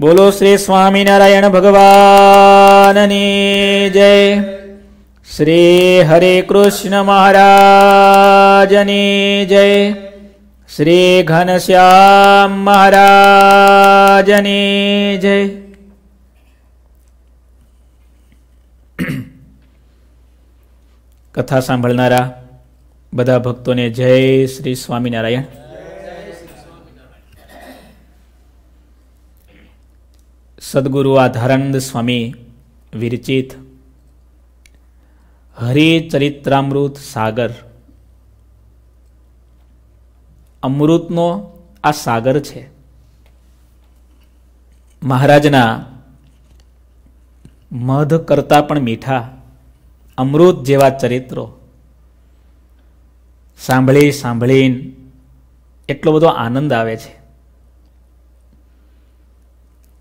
બોલો શ્રી સ્વામિનારાયણ ભગવાનની જય શ્રી હરે કૃષ્ણ મહારાજની જય શ્રી ઘનશ્યામ મહારાજની જય કથા સાંભળનારા બધા ભક્તોને જય શ્રી સ્વામિનારાયણ સદગુરુ આધારાનંદ સ્વામી વિરચિત હરિચરિત્રામૃત સાગર અમૃતનો આ સાગર છે મહારાજના મધ કરતા પણ મીઠા અમૃત જેવા ચરિત્રો સાંભળી સાંભળીને એટલો બધો આનંદ આવે છે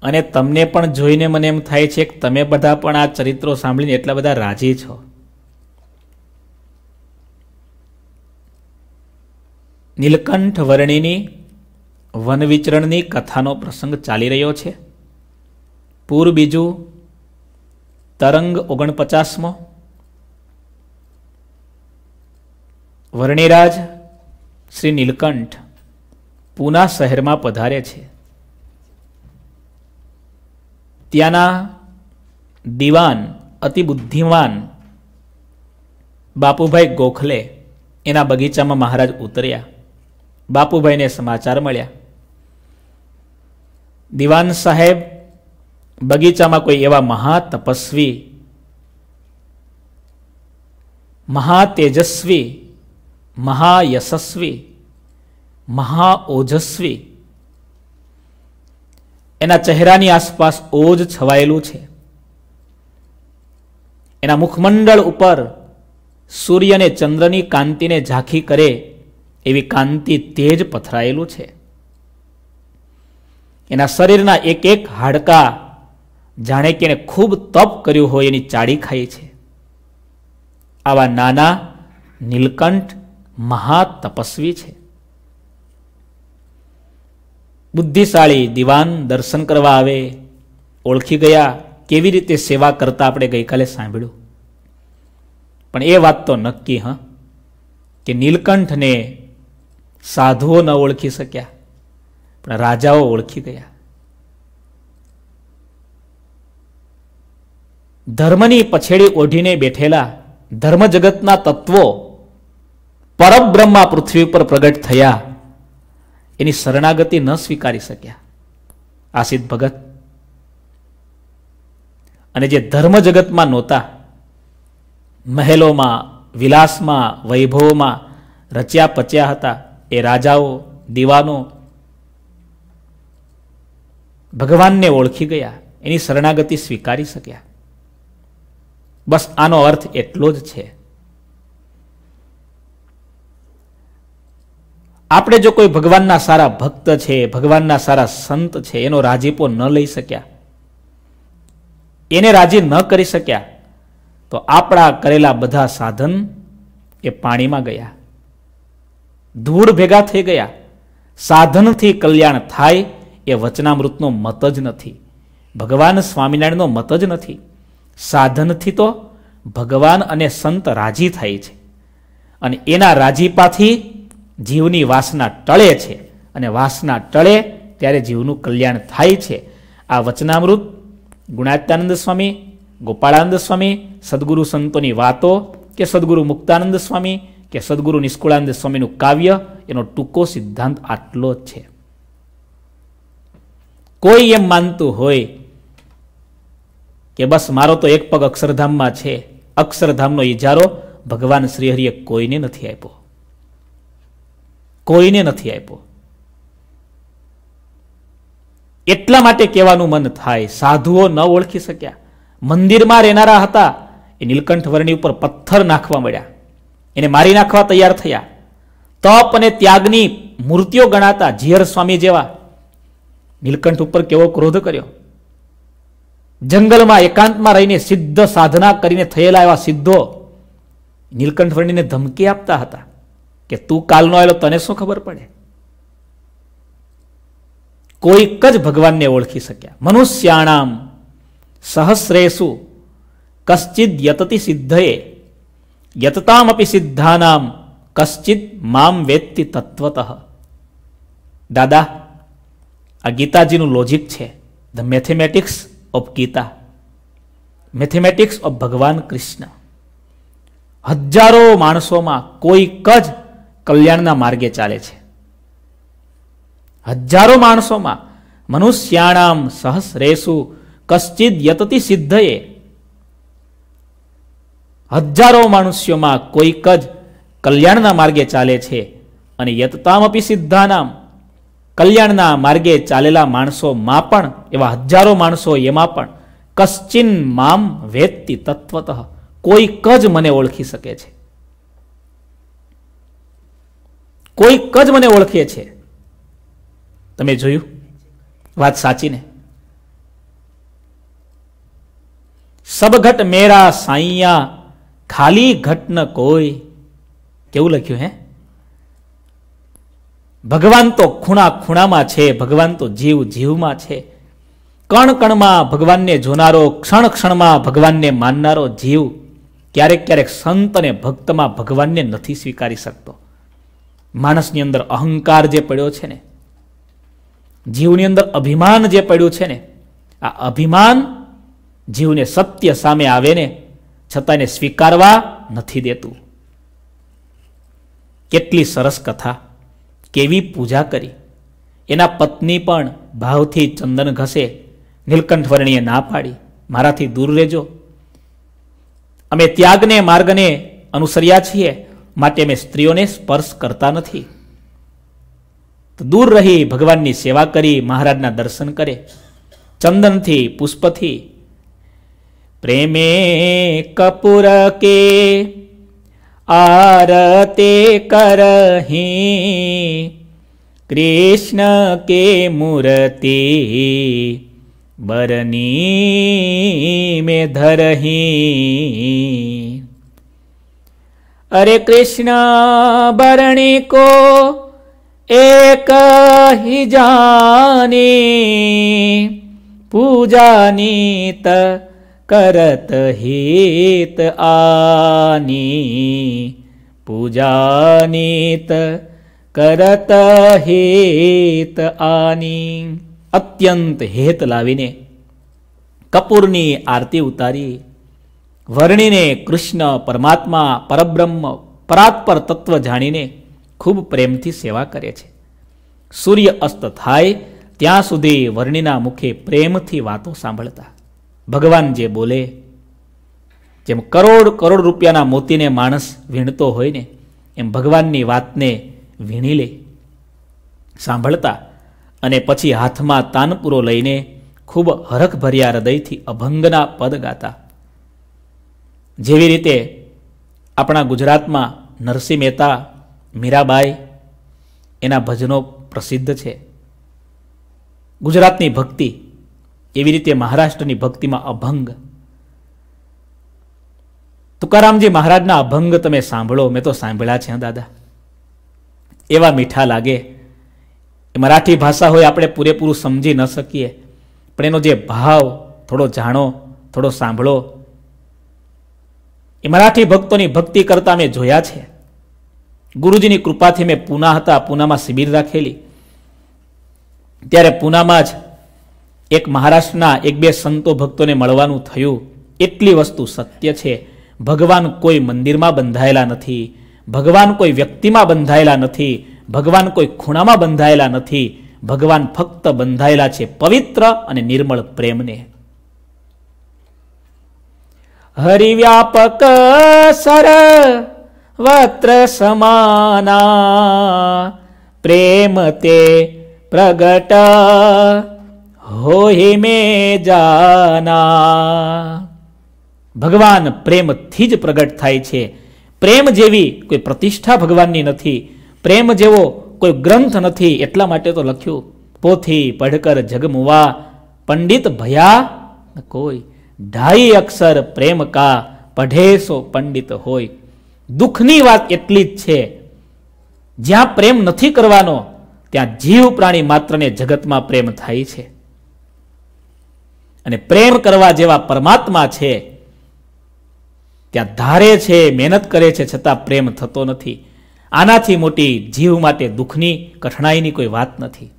અને તમને પણ જોઈને મને એમ થાય છે કે તમે બધા પણ આ ચરિત્રો સાંભળીને એટલા બધા રાજી છો નીલકંઠ વર્ણિની વનવિચરણની કથાનો પ્રસંગ ચાલી રહ્યો છે પૂર બીજું તરંગ ઓગણપચાસમો વર્ણિરાજ શ્રી નીલકંઠ પૂના શહેરમાં પધારે છે ત્યાંના દિવાન અતિ બુદ્ધિમાન બાપુભાઈ ગોખલે એના બગીચામાં મહારાજ ઉતર્યા બાપુભાઈને સમાચાર મળ્યા દિવાન સાહેબ બગીચામાં કોઈ એવા મહાતપસ્વી મહાતેજસ્વી મહાયશસ્વી મહાઓજસ્વી એના ચહેરાની આસપાસ ઓજ છવાયેલું છે એના મુખમંડળ ઉપર સૂર્ય અને ચંદ્રની કાંતિને ઝાંખી કરે એવી કાંતિ તેજ પથરાયેલું છે એના શરીરના એક એક હાડકા જાણે કે એને ખૂબ તપ કર્યું હોય એની ચાડી ખાઈ છે આવા નાના નીલકંઠ મહાતપસ્વી છે બુદ્ધિશાળી દિવાન દર્શન કરવા આવે ઓળખી ગયા કેવી રીતે સેવા કરતા આપણે ગઈકાલે સાંભળ્યું પણ એ વાત તો નક્કી હ કે નીલકંઠને સાધુઓ ન ઓળખી શક્યા પણ રાજાઓ ઓળખી ગયા ધર્મની પછેડી ઓઢીને બેઠેલા ધર્મ જગતના તત્વો પરબ્રહ્મા પૃથ્વી પર પ્રગટ થયા એની શરણાગતિ ન સ્વીકારી શક્યા આસિદ ભગત અને જે ધર્મ જગતમાં નહોતા મહેલોમાં વિલાસમાં વૈભવોમાં રચ્યા પચ્યા હતા એ રાજાઓ દીવાનો ભગવાનને ઓળખી ગયા એની શરણાગતિ સ્વીકારી શક્યા બસ આનો અર્થ એટલો જ છે આપણે જો કોઈ ભગવાનના સારા ભક્ત છે ભગવાનના સારા સંત છે એનો રાજીપો ન લઈ શક્યા એને રાજી ન કરી શક્યા તો આપણા કરેલા બધા સાધન એ પાણીમાં ગયા ધૂળ ભેગા થઈ ગયા સાધનથી કલ્યાણ થાય એ વચનામૃતનો મત જ નથી ભગવાન સ્વામિનારાયણનો મત જ નથી સાધનથી તો ભગવાન અને સંત રાજી થાય છે અને એના રાજીપાથી જીવની વાસના ટળે છે અને વાસના ટળે ત્યારે જીવનું કલ્યાણ થાય છે આ વચનામૃત ગુણાત્યાનંદ સ્વામી ગોપાળાનંદ સ્વામી સદગુરુ સંતોની વાતો કે સદગુરુ મુક્તાનંદ સ્વામી કે સદગુરુ નિષ્કુળાનંદ સ્વામીનું કાવ્ય એનો ટૂંકો સિદ્ધાંત આટલો જ છે કોઈ એમ માનતું હોય કે બસ મારો તો એક પગ અક્ષરધામમાં છે અક્ષરધામનો ઇજારો ભગવાન શ્રીહરિએ કોઈને નથી આપ્યો કોઈને નથી આપ્યો એટલા માટે કહેવાનું મન થાય સાધુઓ ન ઓળખી શક્યા મંદિરમાં રહેનારા હતા એ નીલકંઠ વર્ણી ઉપર પથ્થર નાખવા મળ્યા એને મારી નાખવા તૈયાર થયા તપ અને ત્યાગની મૂર્તિઓ ગણાતા જીયર સ્વામી જેવા નીલકંઠ ઉપર કેવો ક્રોધ કર્યો જંગલમાં એકાંતમાં રહીને સિદ્ધ સાધના કરીને થયેલા એવા સિદ્ધો નીલકંઠ વર્ણીને ધમકી આપતા હતા કે તું કાલનો આવેલો તને શું ખબર પડે કોઈક જ ભગવાનને ઓળખી શક્યા મનુષ્યાણામ સહસ્રેસુ કશ્ચિદ યતતિ સિદ્ધએ યતતામ અપી સિદ્ધાનામ કશ્ચિદ મામ વેત્તિ તત્વત દાદા આ ગીતાજીનું લોજિક છે the mathematics of Gita mathematics of ભગવાન કૃષ્ણ હજારો માણસોમાં કોઈક જ કલ્યાણના માર્ગે ચાલે છે હજારો માણસોમાં મનુષ્યાણામ સહસ્રેસુ કશ્ચિત યતતિ સિદ્ધયે હજારો મનુષ્યોમાં કોઈક જ કલ્યાણના માર્ગે ચાલે છે અને યતતામપી સિદ્ધાનામ કલ્યાણના માર્ગે ચાલેલા માણસોમાં પણ એવા હજારો માણસો એમાં પણ કશ્ચિન મામ વેત્તિ તત્વત કોઈક જ મને ઓળખી શકે છે કોઈક જ મને ઓળખીએ છે તમે જોયું વાત સાચી ને સબઘટ મેરા સાઈયા ખાલી ઘટ ન કોઈ કેવું લખ્યું હે ભગવાન તો ખૂણા ખૂણામાં છે ભગવાન તો જીવ જીવમાં છે કણ કણમાં ભગવાનને જોનારો ક્ષણ ક્ષણમાં ભગવાનને માનનારો જીવ ક્યારેક ક્યારેક સંત અને ભક્તમાં ભગવાનને નથી સ્વીકારી શકતો માણસની અંદર અહંકાર જે પડ્યો છે ને જીવની અંદર અભિમાન જે પડ્યું છે ને આ અભિમાન જીવને સત્ય સામે આવે ને છતાં એને સ્વીકારવા નથી દેતું કેટલી સરસ કથા કેવી પૂજા કરી એના પત્ની પણ ભાવથી ચંદન ઘસે નીલકંઠ વર્ણીએ ના પાડી મારાથી દૂર રહેજો અમે ત્યાગને માર્ગને અનુસર્યા છીએ માટે અમે સ્ત્રીઓને સ્પર્શ કરતા નથી દૂર રહી ભગવાનની સેવા કરી મહારાજના દર્શન કરે ચંદનથી પુષ્પથી પ્રેમે કપૂર કે આરતે કરહી કૃષ્ણ કે મૂર્તિ બરની મેં ધરહી हरे कृष्ण बरणी को एक ही जानी पूजा नीत करत हित आनी पूजा नीत કરત હેત આની અત્યંત હેત લાવીને કપૂરની આરતી ઉતારી વર્ણિને કૃષ્ણ પરમાત્મા પરબ્રહ્મ પરાત્પર તત્વ જાણીને ખૂબ પ્રેમથી સેવા કરે છે સૂર્ય અસ્ત થાય ત્યાં સુધી વર્ણિના મુખે પ્રેમથી વાતો સાંભળતા ભગવાન જે બોલે જેમ કરોડ કરોડ રૂપિયાના મોતીને માણસ વીણતો હોય ને એમ ભગવાનની વાતને વીણી લે સાંભળતા અને પછી હાથમાં તાનપુરો લઈને ખૂબ હરખભર્યા હૃદયથી અભંગના પદ ગાતા જેવી રીતે આપણા ગુજરાતમાં નરસિંહ મહેતા મીરાબાઈ એના ભજનો પ્રસિદ્ધ છે ગુજરાતની ભક્તિ એવી રીતે મહારાષ્ટ્રની ભક્તિમાં અભંગ તુકારામજી મહારાજના અભંગ તમે સાંભળો મેં તો સાંભળ્યા છે દાદા એવા મીઠા લાગે એ મરાઠી ભાષા હોય આપણે પૂરેપૂરું સમજી ન શકીએ પણ એનો જે ભાવ થોડો જાણો થોડો સાંભળો એ મરાઠી ભક્તોની ભક્તિ કરતા મેં જોયા છે ગુરુજીની કૃપાથી મેં પૂના હતા પૂનામાં શિબિર રાખેલી ત્યારે પૂનામાં જ એક મહારાષ્ટ્રના એક બે સંતો ભક્તોને મળવાનું થયું એટલી વસ્તુ સત્ય છે ભગવાન કોઈ મંદિરમાં બંધાયેલા નથી ભગવાન કોઈ વ્યક્તિમાં બંધાયેલા નથી ભગવાન કોઈ ખૂણામાં બંધાયેલા નથી ભગવાન ફક્ત બંધાયેલા છે પવિત્ર અને નિર્મળ પ્રેમને હરિવ્યાપક સર વત્ર સમાના પ્રેમ તે પ્રગટ હોહિ મે જાના ભગવાન પ્રેમથી જ પ્રગટ થાય છે પ્રેમ જેવી કોઈ પ્રતિષ્ઠા ભગવાનની નથી પ્રેમ જેવો કોઈ ગ્રંથ નથી એટલા માટે તો લખ્યું પોથી પઢકર જગમુવા પંડિત ભયા કોઈ ઢાઈ અક્ષર પ્રેમ કા પઢેસો પંડિત હોય દુઃખની વાત એટલી જ છે જ્યાં પ્રેમ નથી કરવાનો ત્યાં જીવ પ્રાણી માત્રને જગતમાં પ્રેમ થાય છે અને પ્રેમ કરવા જેવા પરમાત્મા છે ત્યાં ધારે છે મહેનત કરે છે છતાં પ્રેમ થતો નથી આનાથી મોટી જીવ માટે દુઃખની કઠણાઈની કોઈ વાત નથી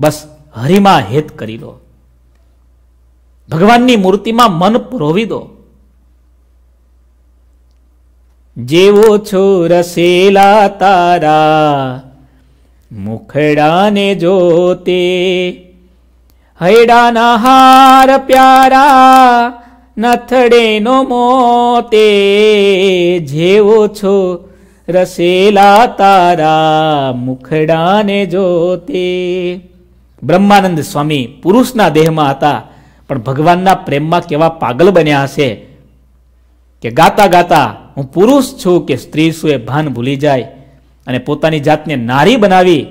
બસ હરિમા હેત કરી લો ભગવાનની મૂર્તિમાં મન પ્રોવી દો જેવો છો રસેલા તારા મુખડાને જોતે હૈડાના હાર પ્યારા નથડેનો મોતે જેવો છો રસેલા તારા મુખડાને જોતે બ્રહ્માનંદ સ્વામી પુરુષના દેહમાં હતા પણ ભગવાનના પ્રેમમાં કેવા પાગલ બન્યા હશે કે ગાતા ગાતા હું પુરુષ છું કે સ્ત્રી છું એ ભાન ભૂલી જાય અને પોતાની જાતને નારી બનાવી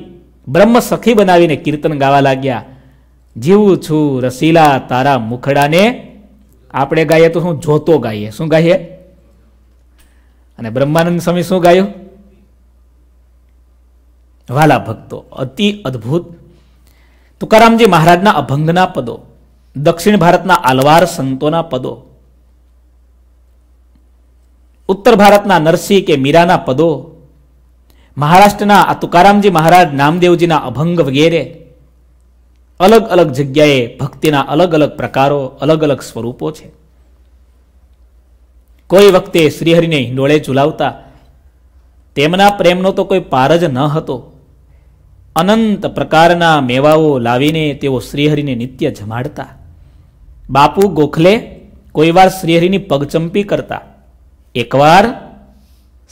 બ્રહ્મ સખી બનાવીને કીર્તન ગાવા લાગ્યા જીવું છું રસીલા તારા મુખડાને આપણે ગાઈએ તો શું જોતો ગાઈએ શું ગાઈએ અને બ્રહ્માનંદ સ્વામી શું ગાયું વાલા ભક્તો અતિ અદ્ભુત તુકારામજી મહારાજના અભંગના પદો દક્ષિણ ભારતના આલવાર સંતોના પદો ઉત્તર ભારતના નરસિંહ કે મીરાના પદો મહારાષ્ટ્રના આ તુકારામજી મહારાજ નામદેવજીના અભંગ વગેરે અલગ અલગ જગ્યાએ ભક્તિના અલગ અલગ પ્રકારો અલગ અલગ સ્વરૂપો છે કોઈ વખતે શ્રીહરિને હિંડોળે ઝુલાવતા તેમના પ્રેમનો તો કોઈ પાર જ ન હતો અનંત પ્રકારના મેવાઓ લાવીને તેઓ શ્રીહરિને નિત્ય જમાડતા બાપુ ગોખલે કોઈવાર શ્રીહરિની પગચંપી કરતા એકવાર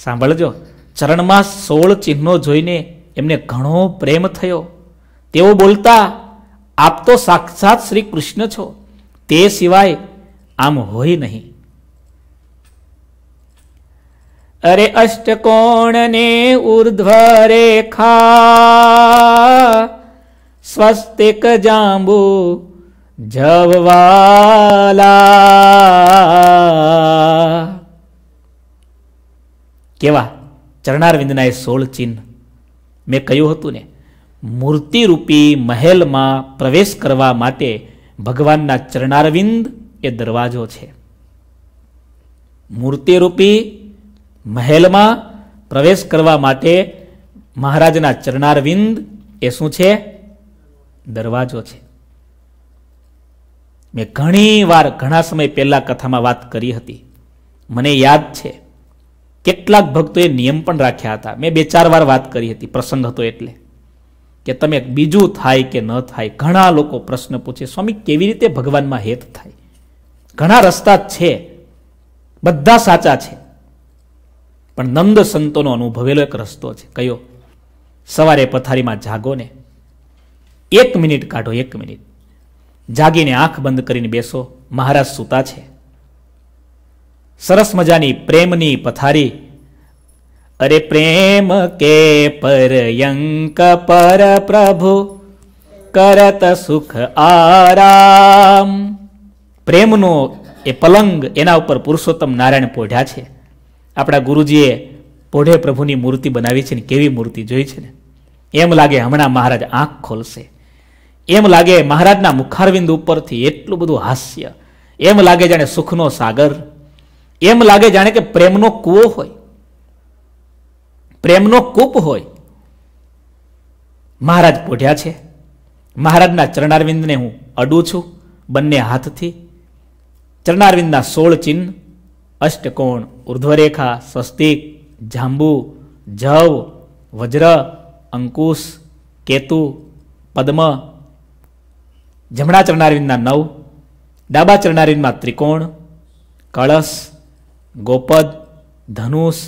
સાંભળજો ચરણમાં સોળ ચિહ્નો જોઈને એમને ઘણો પ્રેમ થયો તેઓ બોલતા આપ તો સાક્ષાત શ્રી કૃષ્ણ છો તે સિવાય આમ હોય નહીં અરે અષ્ટકોણને ઉર્ધ્વ રેખા સ્વસ્તિક જાંબુ જવવાલા કેવા ચરણારવિંદના એ સોળ ચિહ્ન મેં કહ્યું હતું ને મૂર્તિરૂપી મહેલમાં પ્રવેશ કરવા માટે ભગવાનના ચરણારવિંદ એ દરવાજો છે મૂર્તિરૂપી મહેલમાં પ્રવેશ કરવા માટે મહારાજના ચરણારવિંદ એ શું છે દરવાજો છે મેં ઘણી વાર ઘણા સમય પહેલાં કથામાં વાત કરી હતી મને યાદ છે કેટલાક ભક્તોએ નિયમ પણ રાખ્યા હતા મેં બે ચાર વાર વાત કરી હતી પ્રસંગ હતો એટલે કે તમે બીજું થાય કે ન થાય ઘણા લોકો પ્રશ્ન પૂછે સ્વામી કેવી રીતે ભગવાનમાં હેત થાય ઘણા રસ્તા છે બધા સાચા છે પણ નંદ સંતોનો અનુભવેલો એક રસ્તો છે કયો સવારે પથારીમાં જાગો ને એક મિનિટ કાઢો એક મિનિટ જાગીને આંખ બંધ કરીને બેસો મહારાજ સૂતા છે સરસ મજાની પ્રેમની પથારી અરે પ્રેમ કે પરયંક પર પ્રભુ કરત સુખ આરામ પ્રેમનો એ પલંગ એના ઉપર પુરુષોત્તમ નારાયણ પોઢ્યા છે આપણા ગુરુજીએ પોઢે પ્રભુની મૂર્તિ બનાવી છે ને કેવી મૂર્તિ જોઈ છે ને એમ લાગે હમણાં મહારાજ આંખ ખોલશે એમ લાગે મહારાજના મુખારવિંદ ઉપરથી એટલું બધું હાસ્ય એમ લાગે જાણે સુખનો સાગર એમ લાગે જાણે કે પ્રેમનો કૂવો હોય પ્રેમનો કૂપ હોય મહારાજ પોઢ્યા છે મહારાજના ચરણારવિંદને હું અડું છું બંને હાથથી ચરણારવિંદના સોળ ચિહ્ન અષ્ટકોણ ઉર્ધ્વરેખા સ્વસ્તિક જાંબુ જવ વજ્ર અંકુશ કેતુ પદ્મ જમણા ચરણારવિંદના નવ ડાબા ચરણારવિંદમાં ત્રિકોણ કળશ ગોપદ ધનુષ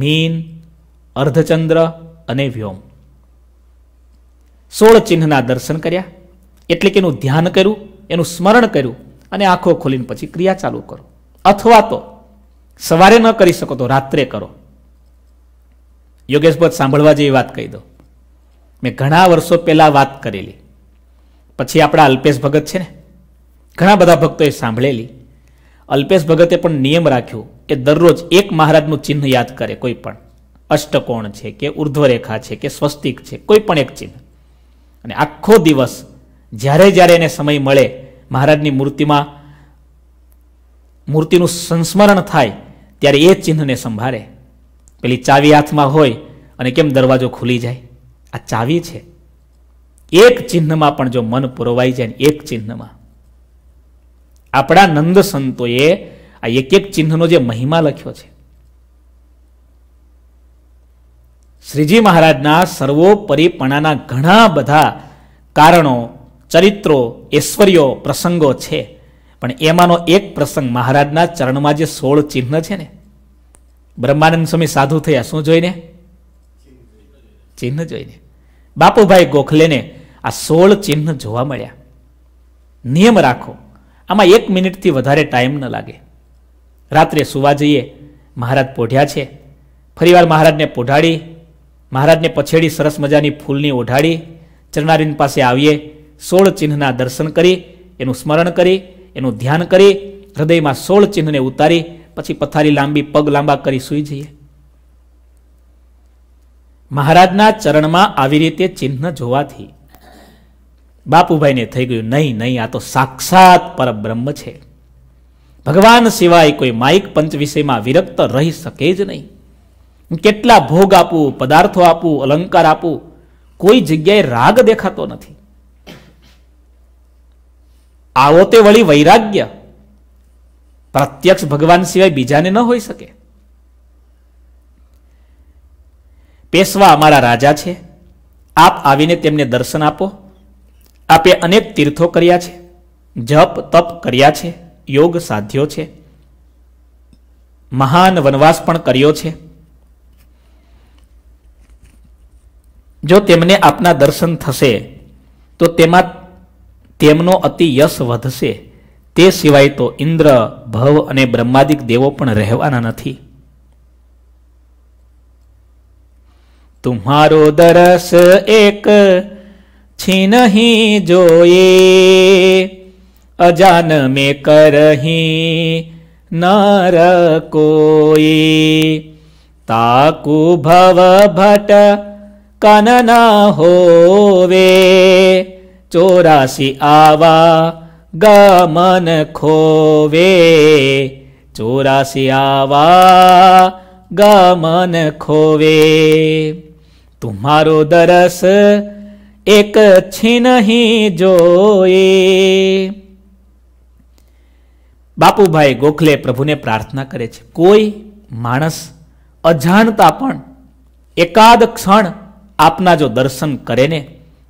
મીન અર્ધચંદ્ર અને વ્યોમ સોળ ચિહ્નના દર્શન કર્યા એટલે કે એનું ધ્યાન કર્યું એનું સ્મરણ કર્યું અને આંખો ખોલીને પછી ક્રિયા ચાલુ કરો અથવા તો સવારે ન કરી શકો તો રાત્રે કરો યોગેશભદ સાંભળવા જેવી વાત કહી દો મેં ઘણા વર્ષો પહેલાં વાત કરેલી પછી આપણા અલ્પેશ ભગત છે ને ઘણા બધા ભક્તોએ સાંભળેલી અલ્પેશ ભગતે પણ નિયમ રાખ્યો કે દરરોજ એક મહારાજનું ચિહ્ન યાદ કરે કોઈ પણ અષ્ટકોણ છે કે ઉર્ધ્વરેખા છે કે સ્વસ્તિક છે કોઈ પણ એક ચિહ્ન અને આખો દિવસ જ્યારે જ્યારે એને સમય મળે મહારાજની મૂર્તિમાં મૂર્તિનું સંસ્મરણ થાય ત્યારે એ ચિહ્નને સંભાળે પેલી ચાવી હાથમાં હોય અને કેમ દરવાજો ખુલી જાય આ ચાવી છે એક ચિહ્નમાં પણ જો મન પુરવાઈ જાય એક ચિહ્નમાં આપણા નંદ સંતોએ આ એક એક ચિહ્નનો જે મહિમા લખ્યો છે શ્રીજી મહારાજના સર્વોપરીપણાના ઘણા બધા કારણો ચરિત્રો ઐશ્વર્યો પ્રસંગો છે પણ એમાંનો એક પ્રસંગ મહારાજના ચરણમાં જે સોળ ચિહ્ન છે ને બ્રહ્માનંદ સ્વામી સાધુ થયા શું જોઈને ચિહ્ન જોઈને બાપુભાઈ ગોખલેને આ સોળ ચિહ્ન જોવા મળ્યા નિયમ રાખો આમાં એક મિનિટથી વધારે ટાઈમ ન લાગે રાત્રે સુવા જઈએ મહારાજ પોઢ્યા છે ફરીવાર મહારાજને પોઢાડી મહારાજને પછેડી સરસ મજાની ફૂલની ઓઢાડી ચરનારીન પાસે આવીએ સોળ ચિહ્નના દર્શન કરી એનું સ્મરણ કરી એનું ધ્યાન કરી હૃદયમાં સોળ ચિહ્નને ઉતારી પછી પથારી લાંબી પગ લાંબા કરી સૂઈ જઈએ મહારાજના ચરણમાં આવી રીતે ચિહ્ન જોવાથી બાપુભાઈને થઈ ગયું નહીં નહીં આ તો સાક્ષાત પરબ્રહ્મ છે ભગવાન સિવાય કોઈ માઇક પંચ વિષયમાં વિરક્ત રહી શકે જ નહીં કેટલા ભોગ આપવું પદાર્થો આપવું અલંકાર આપવું કોઈ જગ્યાએ રાગ દેખાતો નથી આવો તે વળી વૈરાગ્ય પ્રત્યક્ષ ભગવાન સિવાય બીજાને ન હોઈ શકે પેશવા અમારા રાજા છે આપ આવીને તેમને દર્શન આપો આપે અનેક તીર્થો કર્યા છે જપ તપ કર્યા છે યોગ સાધ્યો છે મહાન વનવાસ પણ કર્યો છે જો તેમને આપના દર્શન થશે તો તેમાં તેમનો અતિ યશ વધશે તે સિવાય તો ઇન્દ્ર ભવ અને બ્રહ્માદિક દેવો પણ રહેવાના નથી તુમ્હારો દરસ એક છીનહી જોયે અજાન મેં કરહી નર કોઈ તાકુ ભવ ભટ કનના હોવે ચોરાસી આવા ગમન ખોવે ચોરાસી આવા ગમન ખોવે તુમારો દરસ એક છીનહી જોઈ બાપુભાઈ ગોખલે પ્રભુને પ્રાર્થના કરે છે કોઈ માણસ અજાણતા પણ એકાદ ક્ષણ આપના જો દર્શન કરે ને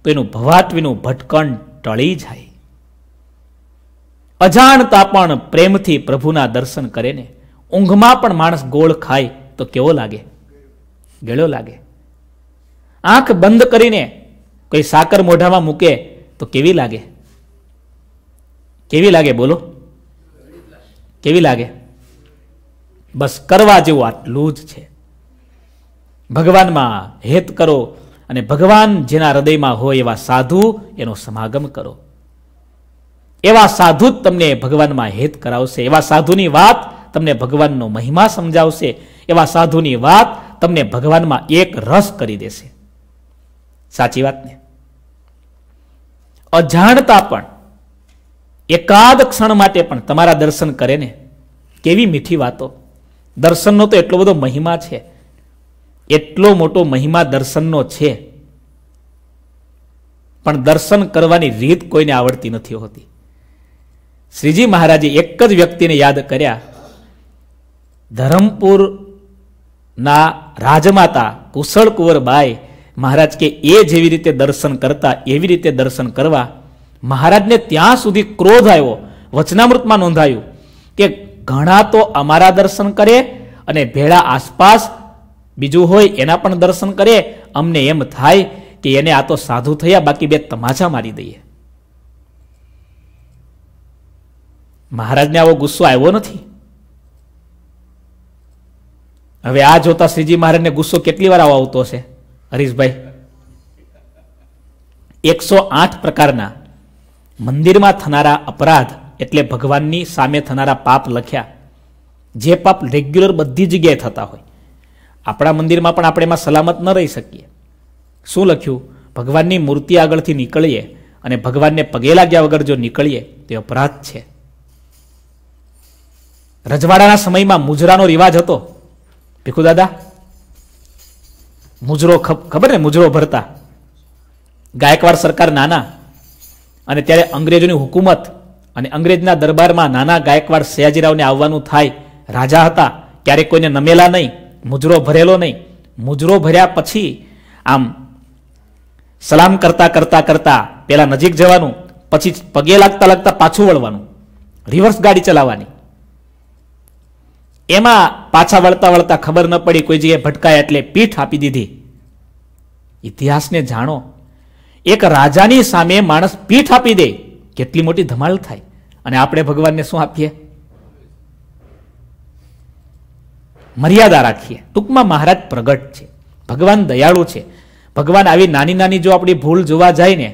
તો એનું ભવાત્વીનું ભટકણ ટળી જાય અજાણતા પણ પ્રેમથી પ્રભુના દર્શન કરે ને ઊંઘમાં પણ માણસ ગોળ ખાય તો કેવો લાગે ગેળો લાગે આંખ બંધ કરીને કોઈ સાકર મોઢામાં મૂકે તો કેવી લાગે કેવી લાગે બોલો કેવી લાગે બસ કરવા જેવું આટલું જ છે ભગવાનમાં હેત કરો અને ભગવાન જેના હૃદયમાં હોય એવા સાધુ એનો સમાગમ કરો એવા સાધુ જ તમને ભગવાનમાં હેત કરાવશે એવા સાધુની વાત તમને ભગવાનનો મહિમા સમજાવશે એવા સાધુની વાત તમને ભગવાનમાં એક રસ કરી દેશે સાચી વાત ને અજાણતા પણ એકાદ ક્ષણ માટે પણ તમારા દર્શન કરે ને કેવી મીઠી વાતો દર્શનનો તો એટલો બધો મહિમા છે એટલો મોટો મહિમા દર્શનનો છે પણ દર્શન કરવાની રીત કોઈને આવડતી નથી હોતી શ્રીજી મહારાજે એક જ વ્યક્તિને યાદ કર્યા ધરમપુરના રાજમાતા કુશળ કુંવરબાઈ મહારાજ કે એ જેવી રીતે દર્શન કરતા એવી રીતે દર્શન કરવા મહારાજને ત્યાં સુધી ક્રોધ આવ્યો વચનામૃતમાં નોંધાયું કે ઘણા તો અમારા દર્શન કરે અને ભેળા આસપાસ બીજું હોય એના પણ દર્શન કરે અમને એમ થાય કે એને આ તો સાધુ થયા બાકી બે તમાચા મારી દઈએ મહારાજને આવો ગુસ્સો આવ્યો નથી હવે આ જોતા શ્રીજી મહારાજને ગુસ્સો કેટલી વાર આવો આવતો હશે હરીશભાઈ એકસો આઠ પ્રકારના મંદિરમાં થનારા અપરાધ એટલે ભગવાનની સામે થનારા પાપ લખ્યા જે પાપ રેગ્યુલર બધી જગ્યાએ થતા હોય આપણા મંદિરમાં પણ આપણે એમાં સલામત ન રહી શકીએ શું લખ્યું ભગવાનની મૂર્તિ આગળથી નીકળીએ અને ભગવાનને પગે લાગ્યા વગર જો નીકળીએ તે અપરાધ છે રજવાડાના સમયમાં મુજરાનો રિવાજ હતો ભીખુ દાદા મુજરો ખબર ને મુજરો ભરતા ગાયકવાડ સરકાર નાના અને ત્યારે અંગ્રેજોની હુકુમત અને અંગ્રેજના દરબારમાં નાના ગાયકવાડ સયાજીરાવને આવવાનું થાય રાજા હતા ક્યારેક કોઈને નમેલા નહીં મુજરો ભરેલો નહીં મુજરો ભર્યા પછી આમ સલામ કરતા કરતા કરતા પહેલાં નજીક જવાનું પછી પગે લાગતા લાગતા પાછું વળવાનું રિવર્સ ગાડી ચલાવવાની એમાં પાછા વળતા વળતા ખબર ન પડી કોઈ જગ્યાએ ભટકાય એટલે પીઠ આપી દીધી ઇતિહાસને જાણો એક રાજાની સામે માણસ પીઠ આપી દે કેટલી મોટી ધમાલ થાય અને આપણે ભગવાનને શું આપીએ મર્યાદા રાખીએ ટૂંકમાં મહારાજ પ્રગટ છે ભગવાન દયાળુ છે ભગવાન આવી નાની નાની જો આપણી ભૂલ જોવા જાય ને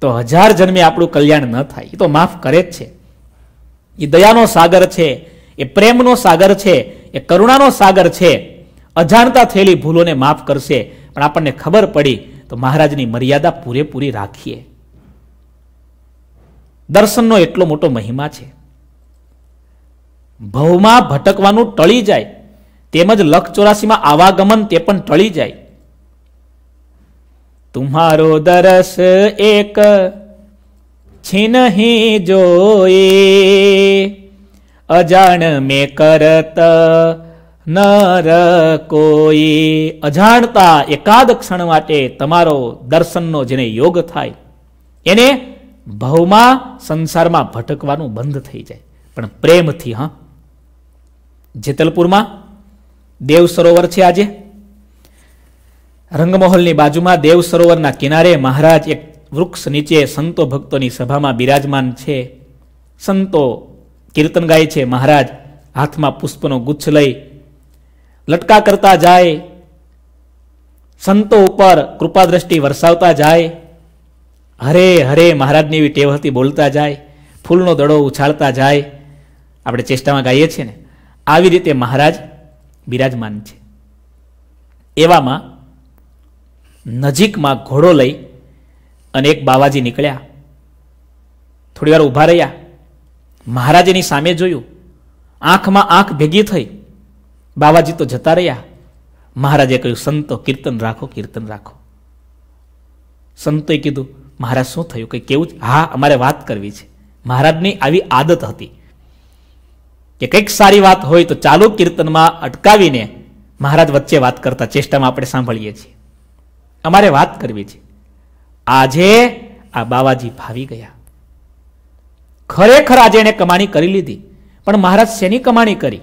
તો હજાર જન્મે આપણું કલ્યાણ ન થાય એ તો માફ કરે જ છે એ દયાનો સાગર છે એ પ્રેમનો સાગર છે એ કરુણાનો સાગર છે અજાણતા થયેલી ભૂલોને માફ કરશે પણ આપણને ખબર પડી તો મહારાજની મર્યાદા પૂરેપૂરી રાખીએ દર્શનનો એટલો મોટો મહિમા છે ભવમાં ભટકવાનું ટળી જાય તેમજ લખ ચોરાસીમાં આવાગમન તે પણ ટળી જાય તુમારો દરસ એક છીનહી જોયે અજાણ મેં કરત નર કોઈ અજાણતા એકાદ ક્ષણ માટે તમારો દર્શનનો જેને યોગ થાય એને ભવમાં સંસારમાં ભટકવાનું બંધ થઈ જાય પણ પ્રેમથી હા જેતલપુરમાં દેવ સરોવર છે આજે રંગમહોલની બાજુમાં દેવ સરોવરના કિનારે મહારાજ એક વૃક્ષ નીચે સંતો ભક્તોની સભામાં બિરાજમાન છે સંતો કીર્તન ગાય છે મહારાજ હાથમાં પુષ્પનો ગુચ્છ લઈ લટકા કરતા જાય સંતો ઉપર કૃપા કૃપાદ્રષ્ટિ વરસાવતા જાય હરે હરે મહારાજની એવી ટેવ હતી બોલતા જાય ફૂલનો દડો ઉછાળતા જાય આપણે ચેષ્ટામાં ગાઈએ છીએ ને આવી રીતે મહારાજ બિરાજમાન છે એવામાં નજીકમાં ઘોડો લઈ અને એક બાવાજી નીકળ્યા થોડી વાર ઊભા રહ્યા મહારાજની સામે જોયું આંખમાં આંખ ભેગી થઈ બાવાજી તો જતા રહ્યા મહારાજે કહ્યું સંતો કીર્તન રાખો કીર્તન રાખો સંતોએ કીધું મહારાજ શું થયું કંઈ કેવું હા અમારે વાત કરવી છે મહારાજની આવી આદત હતી કે કંઈક સારી વાત હોય તો ચાલુ કીર્તનમાં અટકાવીને મહારાજ વચ્ચે વાત કરતા ચેષ્ટામાં આપણે સાંભળીએ છીએ અમારે વાત કરવી છે આજે આ બાવાજી ભાવી ગયા ખરેખર આજે એણે કમાણી કરી લીધી પણ મહારાજ શેની કમાણી કરી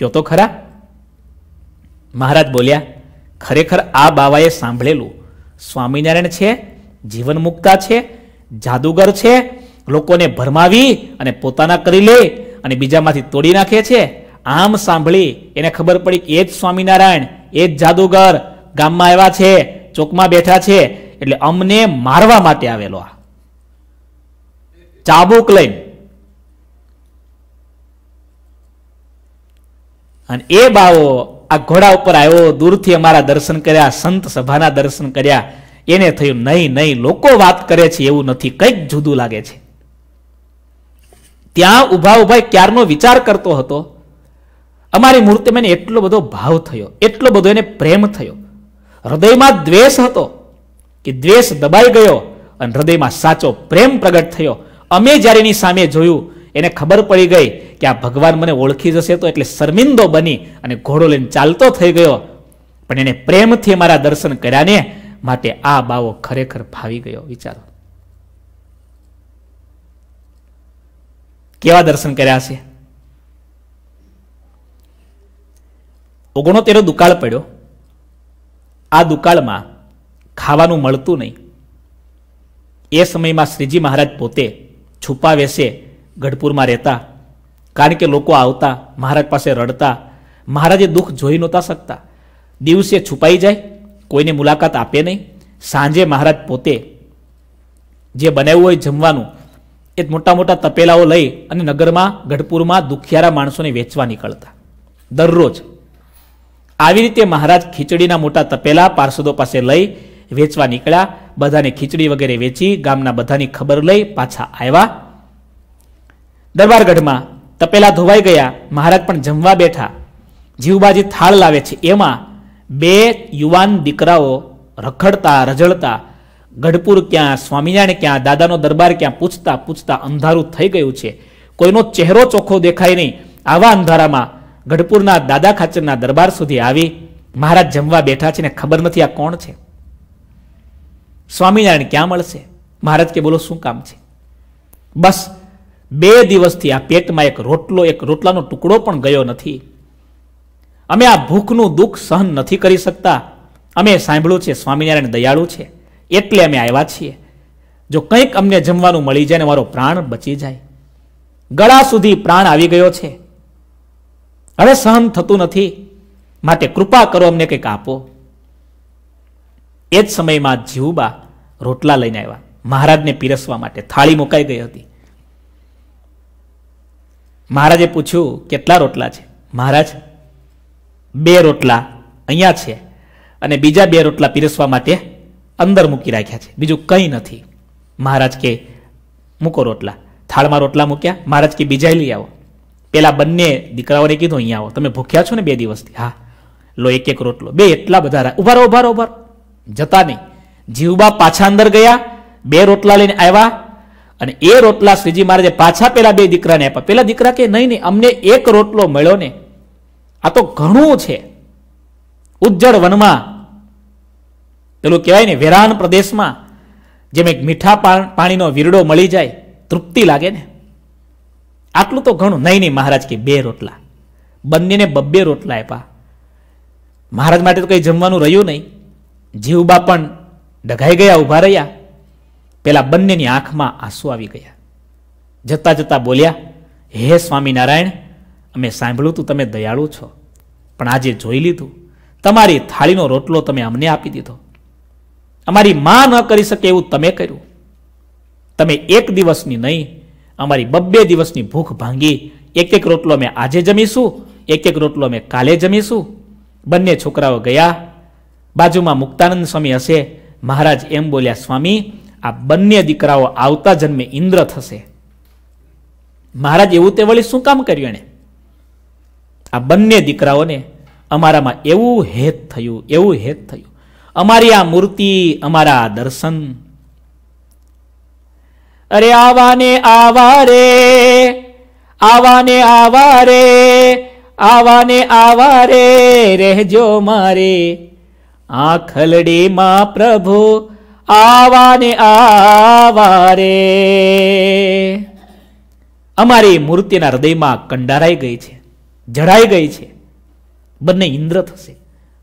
કયો તો ખરા મહારાજ બોલ્યા ખરેખર આ બાવાએ સાંભળેલું સ્વામિનારાયણ છે જીવન મુક્તા છે જાદુગર છે લોકોને ભરમાવી અને પોતાના કરી લે અને બીજામાંથી તોડી નાખે છે આમ સાંભળી એને ખબર પડી કે એ જ સ્વામિનારાયણ એ જ જાદુગર ગામમાં આવ્યા છે ચોકમાં બેઠા છે એટલે અમને મારવા માટે આવેલો આ ચાબુક લઈને અને એ બાવો આ ઘોડા ઉપર આવ્યો દૂરથી અમારા દર્શન કર્યા સંત સભાના દર્શન કર્યા એને થયું નહીં નહીં લોકો વાત કરે છે એવું નથી કંઈક જુદું લાગે છે ત્યાં ઉભા ઉભા ક્યારનો વિચાર કરતો હતો અમારી મૂર્તિમાં મને એટલો બધો ભાવ થયો એટલો બધો એને પ્રેમ થયો હૃદયમાં દ્વેષ હતો કે દ્વેષ દબાઈ ગયો અને હૃદયમાં સાચો પ્રેમ પ્રગટ થયો અમે જ્યારે એની સામે જોયું એને ખબર પડી ગઈ કે આ ભગવાન મને ઓળખી જશે તો એટલે શર્મિંદો બની અને ઘોડો લઈને ચાલતો થઈ ગયો પણ એને પ્રેમથી મારા દર્શન કર્યા ને માટે આ બાવો ખરેખર ભાવી ગયો વિચારો કેવા દર્શન કર્યા છે ઓગણોતેરો દુકાળ પડ્યો આ દુકાળમાં ખાવાનું મળતું નહીં એ સમયમાં શ્રીજી મહારાજ પોતે છુપા વેશે ગઢપુરમાં રહેતા કારણ કે લોકો આવતા મહારાજ પાસે રડતા મહારાજે દુઃખ જોઈ નહોતા શકતા દિવસે છુપાઈ જાય કોઈને મુલાકાત આપે નહીં સાંજે મહારાજ પોતે જે બનાવ્યું હોય જમવાનું એ મોટા મોટા તપેલાઓ લઈ અને નગરમાં ગઢપુરમાં દુખિયારા માણસોને વેચવા નીકળતા દરરોજ આવી રીતે મહારાજ ખીચડીના મોટા તપેલા પાર્ષદો પાસે લઈ વેચવા નીકળ્યા બધાને ખીચડી વગેરે વેચી ગામના બધાની ખબર લઈ પાછા આવ્યા દરબારગઢમાં તપેલા ધોવાઈ ગયા મહારાજ પણ જમવા બેઠા જીવબાજી થાળ લાવે છે એમાં બે યુવાન દીકરાઓ રખડતા રજળતા ગઢપુર ક્યાં સ્વામિનારાયણ ક્યાં દાદાનો દરબાર ક્યાં પૂછતા પૂછતા અંધારું થઈ ગયું છે કોઈનો ચહેરો ચોખ્ખો દેખાય નહીં આવા અંધારામાં ગઢપુરના દાદા ખાચરના દરબાર સુધી આવી મહારાજ જમવા બેઠા છે ને ખબર નથી આ કોણ છે સ્વામિનારાયણ ક્યાં મળશે મહારાજ કે બોલો શું કામ છે બસ બે દિવસથી આ પેટમાં એક રોટલો એક રોટલાનો ટુકડો પણ ગયો નથી અમે આ ભૂખનું દુઃખ સહન નથી કરી શકતા અમે સાંભળ્યું છે સ્વામિનારાયણ દયાળુ છે એટલે અમે આવ્યા છીએ જો કંઈક અમને જમવાનું મળી જાય ને મારો પ્રાણ બચી જાય ગળા સુધી પ્રાણ આવી ગયો છે હવે સહન થતું નથી માટે કૃપા કરો અમને કંઈક આપો એ જ સમયમાં જીવબા રોટલા લઈને આવ્યા મહારાજને પીરસવા માટે થાળી મુકાઈ ગઈ હતી મહારાજે પૂછ્યું કેટલા રોટલા છે મહારાજ બે રોટલા અહીંયા છે અને બીજા બે રોટલા પીરસવા માટે અંદર મૂકી રાખ્યા છે બીજું કંઈ નથી મહારાજ કે મૂકો રોટલા થાળમાં રોટલા મૂક્યા મહારાજ કે બીજા લઈ આવો પેલા બંને દીકરાઓને કીધું અહીંયા આવો તમે ભૂખ્યા છો ને બે દિવસથી હા લો એક એક રોટલો બે એટલા બધા ઉભારો ઉભારો ઉભારો જતા નહીં જીવબા પાછા અંદર ગયા બે રોટલા લઈને આવ્યા અને એ રોટલા શ્રીજી મહારાજે પાછા પેલા બે દીકરાને આપ્યા પેલા દીકરા કે નહીં નહીં અમને એક રોટલો મળ્યો ને આ તો ઘણું છે ઉજ્જળ વનમાં પેલું કહેવાય ને વેરાન પ્રદેશમાં જેમ એક મીઠા પાણીનો વીરડો મળી જાય તૃપ્તિ લાગે ને આટલું તો ઘણું નહીં નહીં મહારાજ કે બે રોટલા બંનેને બબ્બે રોટલા આપ્યા મહારાજ માટે તો કંઈ જમવાનું રહ્યું નહીં જીવબા પણ ડઘાઈ ગયા ઊભા રહ્યા પેલા બંનેની આંખમાં આંસુ આવી ગયા જતાં જતાં બોલ્યા હે સ્વામિનારાયણ અમે સાંભળ્યું હતું તમે દયાળુ છો પણ આજે જોઈ લીધું તમારી થાળીનો રોટલો તમે અમને આપી દીધો અમારી મા ન કરી શકે એવું તમે કર્યું તમે એક દિવસની નહીં અમારી બબ્બે દિવસની ભૂખ ભાંગી એક એક રોટલો અમે આજે જમીશું એક એક રોટલો અમે કાલે જમીશું બંને છોકરાઓ ગયા બાજુમાં મુક્તાનંદ સ્વામી હશે મહારાજ એમ બોલ્યા સ્વામી આ બંને દીકરાઓ આવતા જન્મે ઇન્દ્ર થશે મહારાજ એવું તે વળી શું કામ કર્યું એણે આ બંને દીકરાઓને અમારામાં એવું હેત થયું એવું હેત થયું અમારી આ મૂર્તિ અમારા દર્શન અરે આવાને આવા રે આવાને આવા રે આવાને આવા રે રહેજો મારે આ ખલડીમાં પ્રભુ આવાને આવા રે અમારી મૂર્તિના હૃદયમાં કંડારાઈ ગઈ છે જડાઈ ગઈ છે બંને ઇન્દ્ર થશે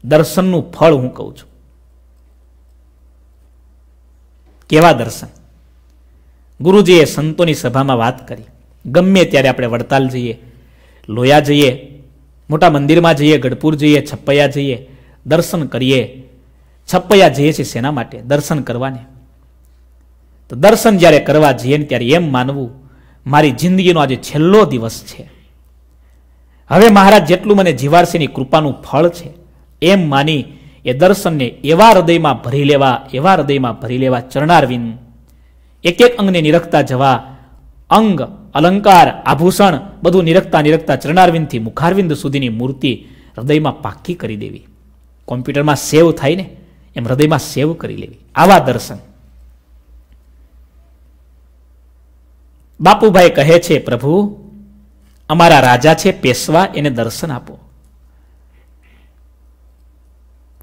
દર્શનનું ફળ હું કહું છું કેવા દર્શન ગુરુજીએ સંતોની સભામાં વાત કરી ગમે ત્યારે આપણે વડતાલ જઈએ લોયા જઈએ મોટા મંદિરમાં જઈએ ગઢપુર જઈએ છપ્પૈયા જઈએ દર્શન કરીએ છપ્પૈયા જઈએ છીએ શેના માટે દર્શન કરવાને તો દર્શન જ્યારે કરવા જઈએ ને ત્યારે એમ માનવું મારી જિંદગીનો આજે છેલ્લો દિવસ છે હવે મહારાજ જેટલું મને જીવારસીની કૃપાનું ફળ છે એમ માની એ દર્શનને એવા હૃદયમાં ભરી લેવા એવા હૃદયમાં ભરી લેવા ચરણારવિંદ એક એક અંગને નિરખતા જવા અંગ અલંકાર આભૂષણ બધું નિરખતા નિરખતા ચરણારવિંદથી મુખારવિંદ સુધીની મૂર્તિ હૃદયમાં પાકી કરી દેવી કોમ્પ્યુટરમાં સેવ થાય ને એમ હૃદયમાં સેવ કરી લેવી આવા દર્શન બાપુભાઈ કહે છે પ્રભુ અમારા રાજા છે પેશવા એને દર્શન આપો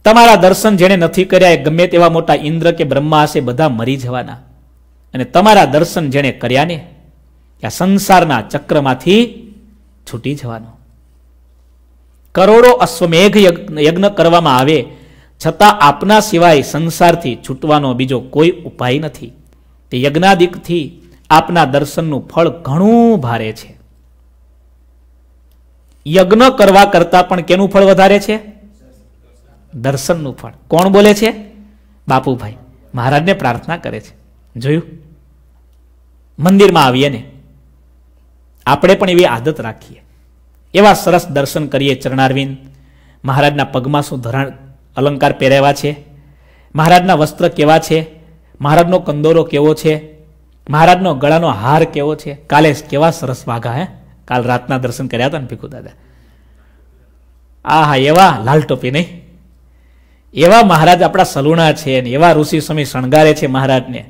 તમારા દર્શન જેણે નથી કર્યા એ ગમે તેવા મોટા ઇન્દ્ર કે બ્રહ્મા હશે બધા મરી જવાના અને તમારા દર્શન જેણે કર્યા ને આ સંસારના ચક્રમાંથી છૂટી જવાનો કરોડો અશ્વમેઘ યજ્ઞ કરવામાં આવે છતાં આપના સિવાય સંસારથી છૂટવાનો બીજો કોઈ ઉપાય નથી તે યજ્ઞાદિકથી આપના દર્શનનું ફળ ઘણું ભારે છે યજ્ઞ કરવા કરતાં પણ કેનું ફળ વધારે છે દર્શનનું ફળ કોણ બોલે છે બાપુભાઈ મહારાજને પ્રાર્થના કરે છે જોયું મંદિરમાં આવીએ ને આપણે પણ એવી આદત રાખીએ એવા સરસ દર્શન કરીએ ચરણારવિંદ મહારાજના પગમાં શું ધરણ અલંકાર પહેરાવ્યા છે મહારાજના વસ્ત્ર કેવા છે મહારાજનો કંદોરો કેવો છે મહારાજનો ગળાનો હાર કેવો છે કાલે કેવા સરસ વાઘા હે કાલ રાતના દર્શન કર્યા હતા ને ભીખુ દાદા આ હા એવા લાલ ટોપી નહીં એવા મહારાજ આપણા સલુણા છે અને એવા ઋષિ સ્વામી શણગારે છે મહારાજને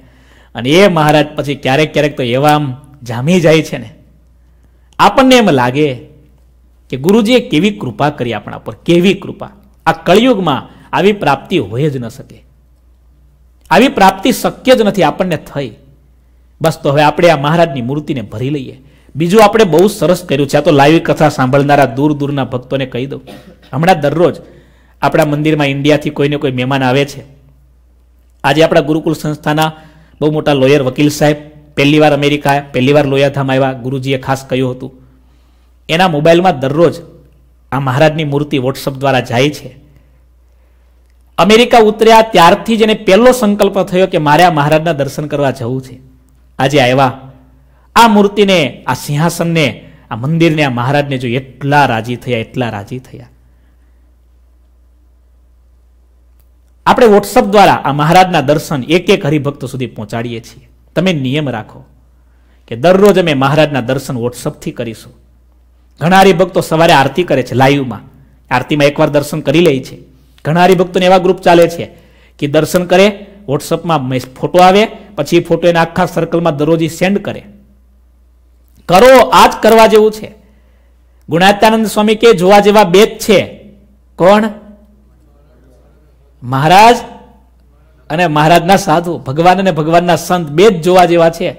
અને એ મહારાજ પછી ક્યારેક ક્યારેક તો એવા આમ જામી જાય છે ને આપણને એમ લાગે કે ગુરુજીએ કેવી કૃપા કરી આપણા પર કેવી કૃપા આ કળિયુગમાં આવી પ્રાપ્તિ હોય જ ન શકે આવી પ્રાપ્તિ શક્ય જ નથી આપણને થઈ બસ તો હવે આપણે આ મહારાજની મૂર્તિને ભરી લઈએ બીજું આપણે બહુ સરસ કર્યું છે આ તો લાઈવ કથા સાંભળનારા દૂર દૂરના ભક્તોને કહી દઉં હમણાં દરરોજ આપણા મંદિરમાં ઇન્ડિયાથી કોઈને કોઈ મહેમાન આવે છે આજે આપણા ગુરુકુલ સંસ્થાના બહુ મોટા લોયર વકીલ સાહેબ પહેલી વાર અમેરિકા પહેલી વાર લોયાધામ આવ્યા ગુરુજીએ ખાસ કહ્યું હતું એના મોબાઈલમાં દરરોજ આ મહારાજની મૂર્તિ વોટ્સઅપ દ્વારા જાય છે અમેરિકા ઉતર્યા ત્યારથી જ એને પહેલો સંકલ્પ થયો કે મારે આ મહારાજના દર્શન કરવા જવું છે આજે આવ્યા આ મૂર્તિને આ સિંહાસનને આ મંદિરને આ મહારાજને જો એટલા રાજી થયા એટલા રાજી થયા આપણે વોટ્સઅપ દ્વારા આ મહારાજના દર્શન એક એક હરિભક્ત સુધી પહોંચાડીએ છીએ તમે નિયમ રાખો કે દરરોજ અમે મહારાજના દર્શન વોટ્સઅપથી કરીશું ઘણા ભક્તો સવારે આરતી કરે છે લાઈવમાં આરતીમાં એકવાર દર્શન કરી લે છે ઘણા ભક્તોને એવા ગ્રુપ ચાલે છે કે દર્શન કરે વોટ્સઅપમાં ફોટો આવે પછી ફોટો એના આખા સર્કલમાં દરરોજ સેન્ડ કરે કરો આ જ કરવા જેવું છે ગુણાત્યાનંદ સ્વામી કે જોવા જેવા બે જ છે કોણ મહારાજ અને મહારાજના સાધુ ભગવાન અને ભગવાનના સંત બે જ જોવા જેવા છે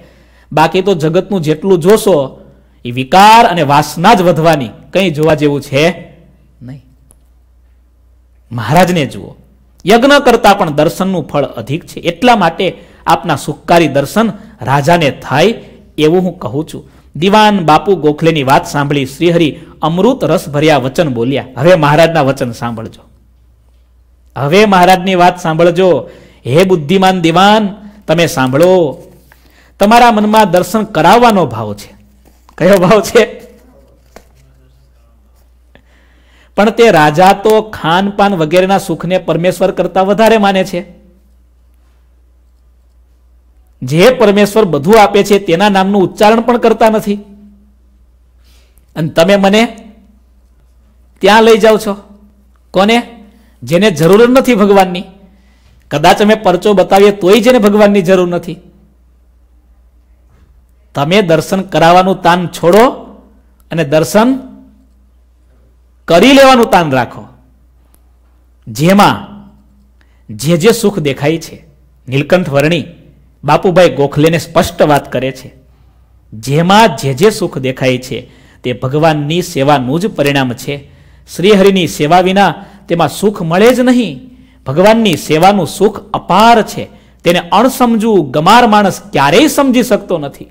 બાકી તો જગતનું જેટલું જોશો એ વિકાર અને વાસના જ વધવાની કંઈ જોવા જેવું છે નહીં મહારાજને જુઓ યજ્ઞ કરતા પણ દર્શનનું ફળ અધિક છે એટલા માટે આપના સુખકારી દર્શન રાજાને થાય એવું હું કહું છું દિવાન બાપુ ગોખલેની વાત સાંભળી શ્રીહરિ અમૃત રસ ભર્યા વચન બોલ્યા હવે મહારાજના વચન સાંભળજો હવે મહારાજની વાત સાંભળજો હે બુદ્ધિમાન દિવાન તમે સાંભળો તમારા મનમાં દર્શન કરાવવાનો ભાવ છે કયો ભાવ છે પણ તે રાજા તો ખાનપાન વગેરેના સુખને પરમેશ્વર કરતા વધારે માને છે જે પરમેશ્વર બધું આપે છે તેના નામનું ઉચ્ચારણ પણ કરતા નથી અને તમે મને ત્યાં લઈ જાઓ છો કોને જેને જરૂર નથી ભગવાનની કદાચ અમે પરચો બતાવીએ તોય જેને ભગવાનની જરૂર નથી તમે દર્શન કરાવવાનું તાન છોડો અને દર્શન કરી લેવાનું તાન રાખો જેમાં જે જે સુખ દેખાય છે નીલકંઠ વર્ણી બાપુભાઈ ગોખલેને સ્પષ્ટ વાત કરે છે જેમાં જે જે સુખ દેખાય છે તે ભગવાનની સેવાનું જ પરિણામ છે શ્રીહરિની સેવા વિના તેમાં સુખ મળે જ નહીં ભગવાનની સેવાનું સુખ અપાર છે તેને અણસમજવું ગમાર માણસ ક્યારેય સમજી શકતો નથી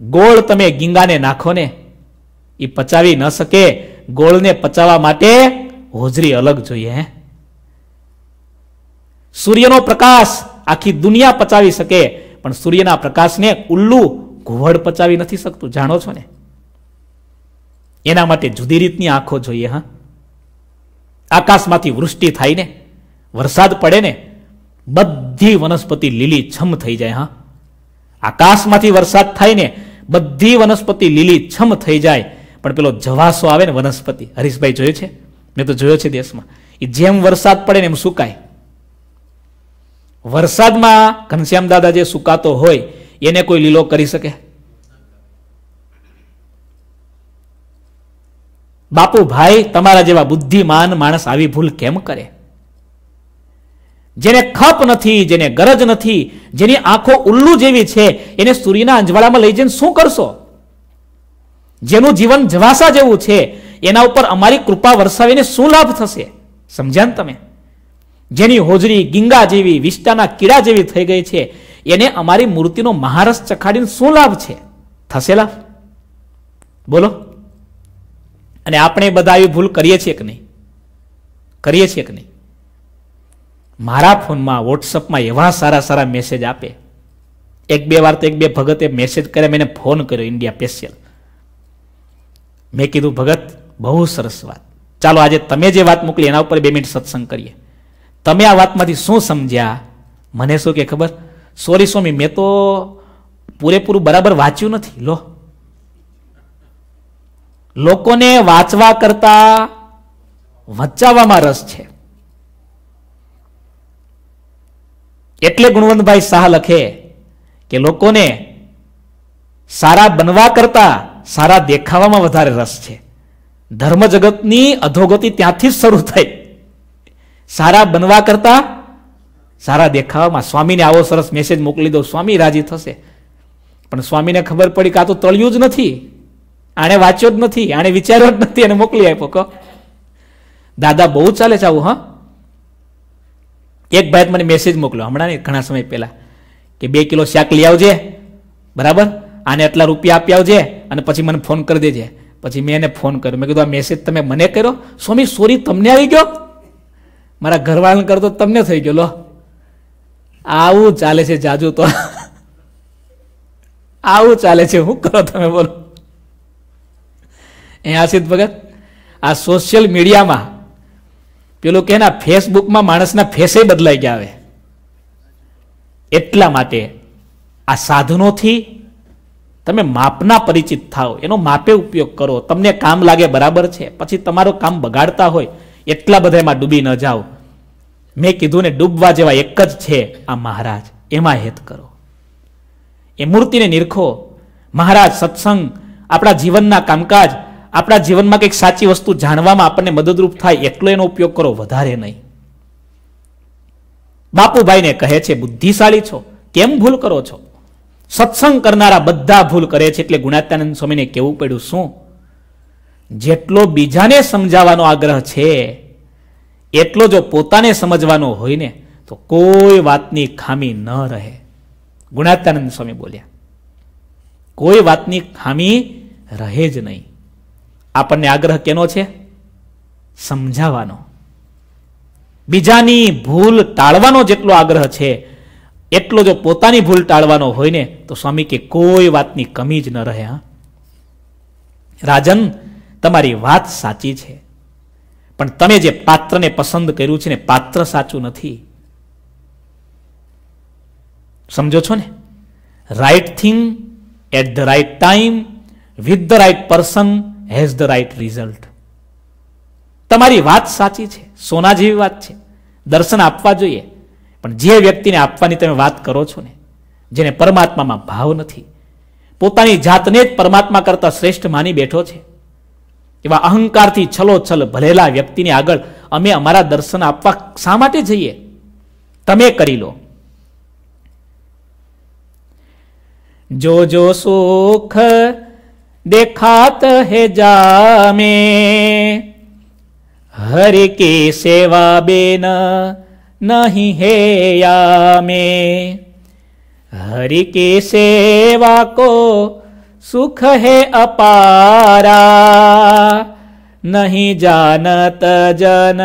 ગોળ તમે ગીંગાને નાખો ને એ પચાવી ન શકે ગોળને પચાવવા માટે હોજરી અલગ જોઈએ હે સૂર્યનો પ્રકાશ આખી દુનિયા પચાવી શકે પણ સૂર્યના પ્રકાશને ઉલ્લુ ઘુવડ પચાવી નથી શકતું જાણો છો ને એના માટે જુદી રીતની આંખો જોઈએ હા આકાશમાંથી વૃષ્ટિ થાય ને વરસાદ પડે ને બધી વનસ્પતિ લીલી છમ થઈ જાય હા આકાશમાંથી વરસાદ થાય ને બધી વનસ્પતિ લીલી છમ થઈ જાય પણ પેલો જવાસો આવે ને વનસ્પતિ હરીશભાઈ જોયો છે મેં તો જોયો છે દેશમાં એ જેમ વરસાદ પડે ને એમ સુકાય વરસાદમાં ઘનશ્યામ દાદા જે સુકાતો હોય એને કોઈ લીલો કરી શકે બાપુ ભાઈ તમારા જેવા બુદ્ધિમાન માણસ આવી ભૂલ કેમ કરે જેને ખપ નથી જેને ગરજ નથી જેની આંખો ઉલ્લુ જેવી છે એને સૂર્યના અંજવાળામાં લઈ જઈને શું કરશો જેનું જીવન જવાસા જેવું છે એના ઉપર અમારી કૃપા વરસાવીને શું લાભ થશે સમજ્યા તમે જેની હોજરી ગીંગા જેવી વિસ્તાના કીડા જેવી થઈ ગઈ છે એને અમારી મૂર્તિનો મહારસ ચખાડીને શું લાભ છે થશે લાભ બોલો અને આપણે બધા એવી ભૂલ કરીએ છીએ કે નહીં કરીએ છીએ કે નહીં મારા ફોનમાં વોટ્સઅપમાં એવા સારા સારા મેસેજ આપે એક બે વાર તો એક બે ભગતે મેસેજ કર્યા મેં ફોન કર્યો ઇન્ડિયા સ્પેશિયલ મેં કીધું ભગત બહુ સરસ વાત ચાલો આજે તમે જે વાત મોકલી એના ઉપર બે મિનિટ સત્સંગ કરીએ તમે આ વાતમાંથી શું સમજ્યા મને શું કે ખબર સોરી સ્વામી મેં તો પૂરેપૂરું બરાબર વાંચ્યું નથી લો લોકોને વાંચવા કરતા વંચાવવામાં રસ છે એટલે ગુણવંતભાઈ શાહ લખે કે લોકોને સારા બનવા કરતાં સારા દેખાવામાં વધારે રસ છે ધર્મ જગતની અધોગતિ ત્યાંથી જ શરૂ થઈ સારા બનવા કરતાં સારા દેખાવામાં સ્વામીને આવો સરસ મેસેજ મોકલી દો સ્વામી રાજી થશે પણ સ્વામીને ખબર પડી કે આ તો તળિયું જ નથી આણે વાંચ્યો જ નથી આણે વિચાર્યો જ નથી અને મોકલી આપ્યો કહો દાદા બહુ ચાલે છે આવું હા એક ભાઈ મને મેસેજ મોકલો હમણાં ઘણા સમય પહેલાં કે બે કિલો શાક લઈ આવજે બરાબર આને આટલા રૂપિયા આપી આવજે અને પછી મને ફોન કરી દેજે પછી મેં એને ફોન કર્યો મેં કીધું આ મેસેજ તમે મને કર્યો સ્વામી સોરી તમને આવી ગયો મારા ઘરવાળાને કરતો તમને થઈ ગયો લો આવું ચાલે છે જાજુ તો આવું ચાલે છે હું કરો તમે બોલો એ આશિત ભગત આ સોશિયલ મીડિયામાં પેલું કે ના ફેસબુકમાં માણસના ફેસે બદલાઈ ગયા એટલા માટે આ સાધનોથી તમે માપના પરિચિત થાઓ એનો માપે ઉપયોગ કરો તમને કામ લાગે બરાબર છે પછી તમારું કામ બગાડતા હોય એટલા બધા એમાં ડૂબી ન જાઓ મેં કીધું ને ડૂબવા જેવા એક જ છે આ મહારાજ એમાં હેત કરો એ મૂર્તિને નિરખો મહારાજ સત્સંગ આપણા જીવનના કામકાજ આપણા જીવનમાં કંઈક સાચી વસ્તુ જાણવામાં આપણને મદદરૂપ થાય એટલો એનો ઉપયોગ કરો વધારે નહીં બાપુભાઈને કહે છે બુદ્ધિશાળી છો કેમ ભૂલ કરો છો સત્સંગ કરનારા બધા ભૂલ કરે છે એટલે ગુણાત્યાનંદ સ્વામીને કેવું પડ્યું શું જેટલો બીજાને સમજાવવાનો આગ્રહ છે એટલો જો પોતાને સમજવાનો હોય ને તો કોઈ વાતની ખામી ન રહે ગુણાત્યાનંદ સ્વામી બોલ્યા કોઈ વાતની ખામી રહે જ નહીં આપણને આગ્રહ કેનો છે સમજાવવાનો બીજાની ભૂલ ટાળવાનો જેટલો આગ્રહ છે એટલો જો પોતાની ભૂલ ટાળવાનો હોય ને તો સ્વામી કે કોઈ વાતની કમી જ ન રહે હા રાજન તમારી વાત સાચી છે પણ તમે જે પાત્રને પસંદ કર્યું છે ને પાત્ર સાચું નથી સમજો છો ને right thing at the right time with the right person has the right result તમારી વાત સાચી છે સોના જેવી વાત છે દર્શન આપવા જોઈએ પણ જે વ્યક્તિને આપવાની તમે વાત કરો છો ને જેને પરમાત્મામાં ભાવ નથી પોતાની જાતને જ પરમાત્મા કરતા શ્રેષ્ઠ માની બેઠો છે એવા અહંકારથી છલોછલ ભરેલા વ્યક્તિની આગળ અમે અમારા દર્શન આપવા શા માટે જઈએ તમે કરી લો જો જો સુખ देखात है जामे हरि की सेवा बेना नहीं है या में हरि की सेवा को सुख है अपारा नहीं जानत जन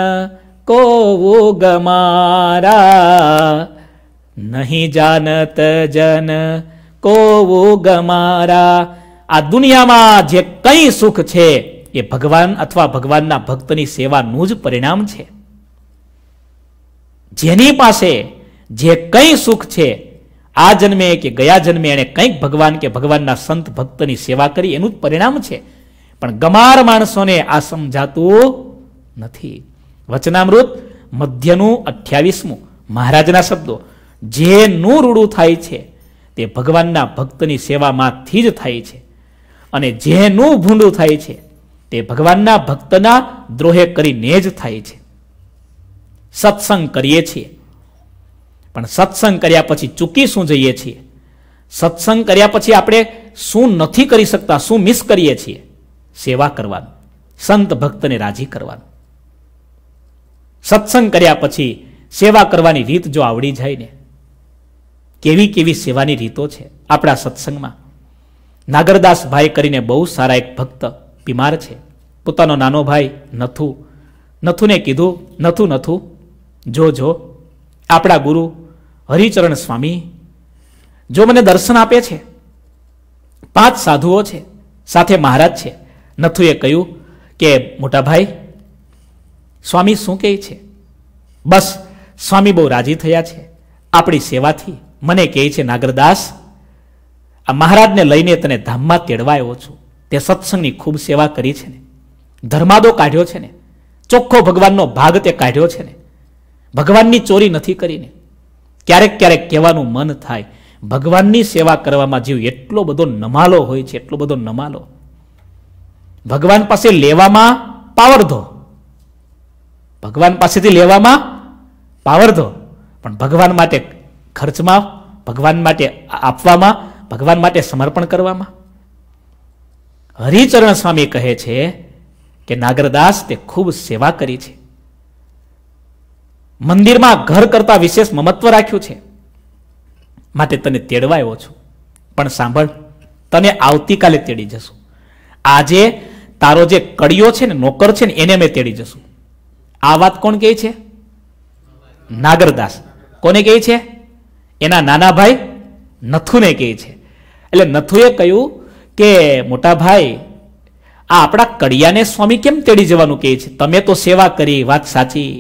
को वो गमारा नहीं जानत जन को वो गमारा આ દુનિયામાં જે કંઈ સુખ છે એ ભગવાન અથવા ભગવાનના ભક્તની સેવાનું જ પરિણામ છે જેની પાસે જે કંઈ સુખ છે આ જન્મે કે ગયા જન્મે એણે કંઈક ભગવાન કે ભગવાનના સંત ભક્તની સેવા કરી એનું જ પરિણામ છે પણ ગમાર માણસોને આ સમજાતું નથી વચનામૃત મધ્યનું અઠ્યાવીસમું મહારાજના શબ્દો જેનું રૂડું થાય છે તે ભગવાનના ભક્તની સેવામાંથી જ થાય છે અને જેનું ભૂંડું થાય છે તે ભગવાનના ભક્તના દ્રોહે કરીને જ થાય છે સત્સંગ કરીએ છીએ પણ સત્સંગ કર્યા પછી ચૂકી શું જઈએ છીએ સત્સંગ કર્યા પછી આપણે શું નથી કરી શકતા શું મિસ કરીએ છીએ સેવા કરવાનું સંત ભક્તને રાજી કરવાનું સત્સંગ કર્યા પછી સેવા કરવાની રીત જો આવડી જાય ને કેવી કેવી સેવાની રીતો છે આપણા સત્સંગમાં નાગરદાસ ભાઈ કરીને બહુ સારા એક ભક્ત બીમાર છે પોતાનો નાનો ભાઈ નથુ નથુને કીધું નથુ નથુ જો જો આપણા ગુરુ હરિચરણ સ્વામી જો મને દર્શન આપે છે પાંચ સાધુઓ છે સાથે મહારાજ છે નથુએ કહ્યું કે મોટા ભાઈ સ્વામી શું કહે છે બસ સ્વામી બહુ રાજી થયા છે આપણી સેવાથી મને કહે છે નાગરદાસ આ મહારાજને લઈને તને ધામમાં તેડવાયો છું તે સત્સંગની ખૂબ સેવા કરી છે ને ધર્માદો કાઢ્યો છે ને ચોખ્ખો ભગવાનનો ભાગ તે કાઢ્યો છે ને ભગવાનની ચોરી નથી કરીને ક્યારેક ક્યારેક કહેવાનું મન થાય ભગવાનની સેવા કરવામાં જીવ એટલો બધો નમાલો હોય છે એટલો બધો નમાલો ભગવાન પાસે લેવામાં પાવરધો ભગવાન પાસેથી લેવામાં પાવરધો પણ ભગવાન માટે ખર્ચમાં ભગવાન માટે આપવામાં ભગવાન માટે સમર્પણ કરવામાં હરિચરણ સ્વામી કહે છે કે નાગરદાસ તે ખૂબ સેવા કરી છે મંદિરમાં ઘર કરતા વિશેષ મમત્વ રાખ્યું છે માટે તને તેડવા આવ્યો છું પણ સાંભળ તને આવતીકાલે તેડી જશું આજે તારો જે કડિયો છે ને નોકર છે ને એને મેં તેડી જશું આ વાત કોણ કહે છે નાગરદાસ કોને કહે છે એના નાના ભાઈ નથુને કહે છે એટલે નથુએ કહ્યું કે મોટા ભાઈ આ આપણા કડિયાને સ્વામી કેમ તેડી જવાનું કહે છે તમે તો સેવા કરી વાત સાચી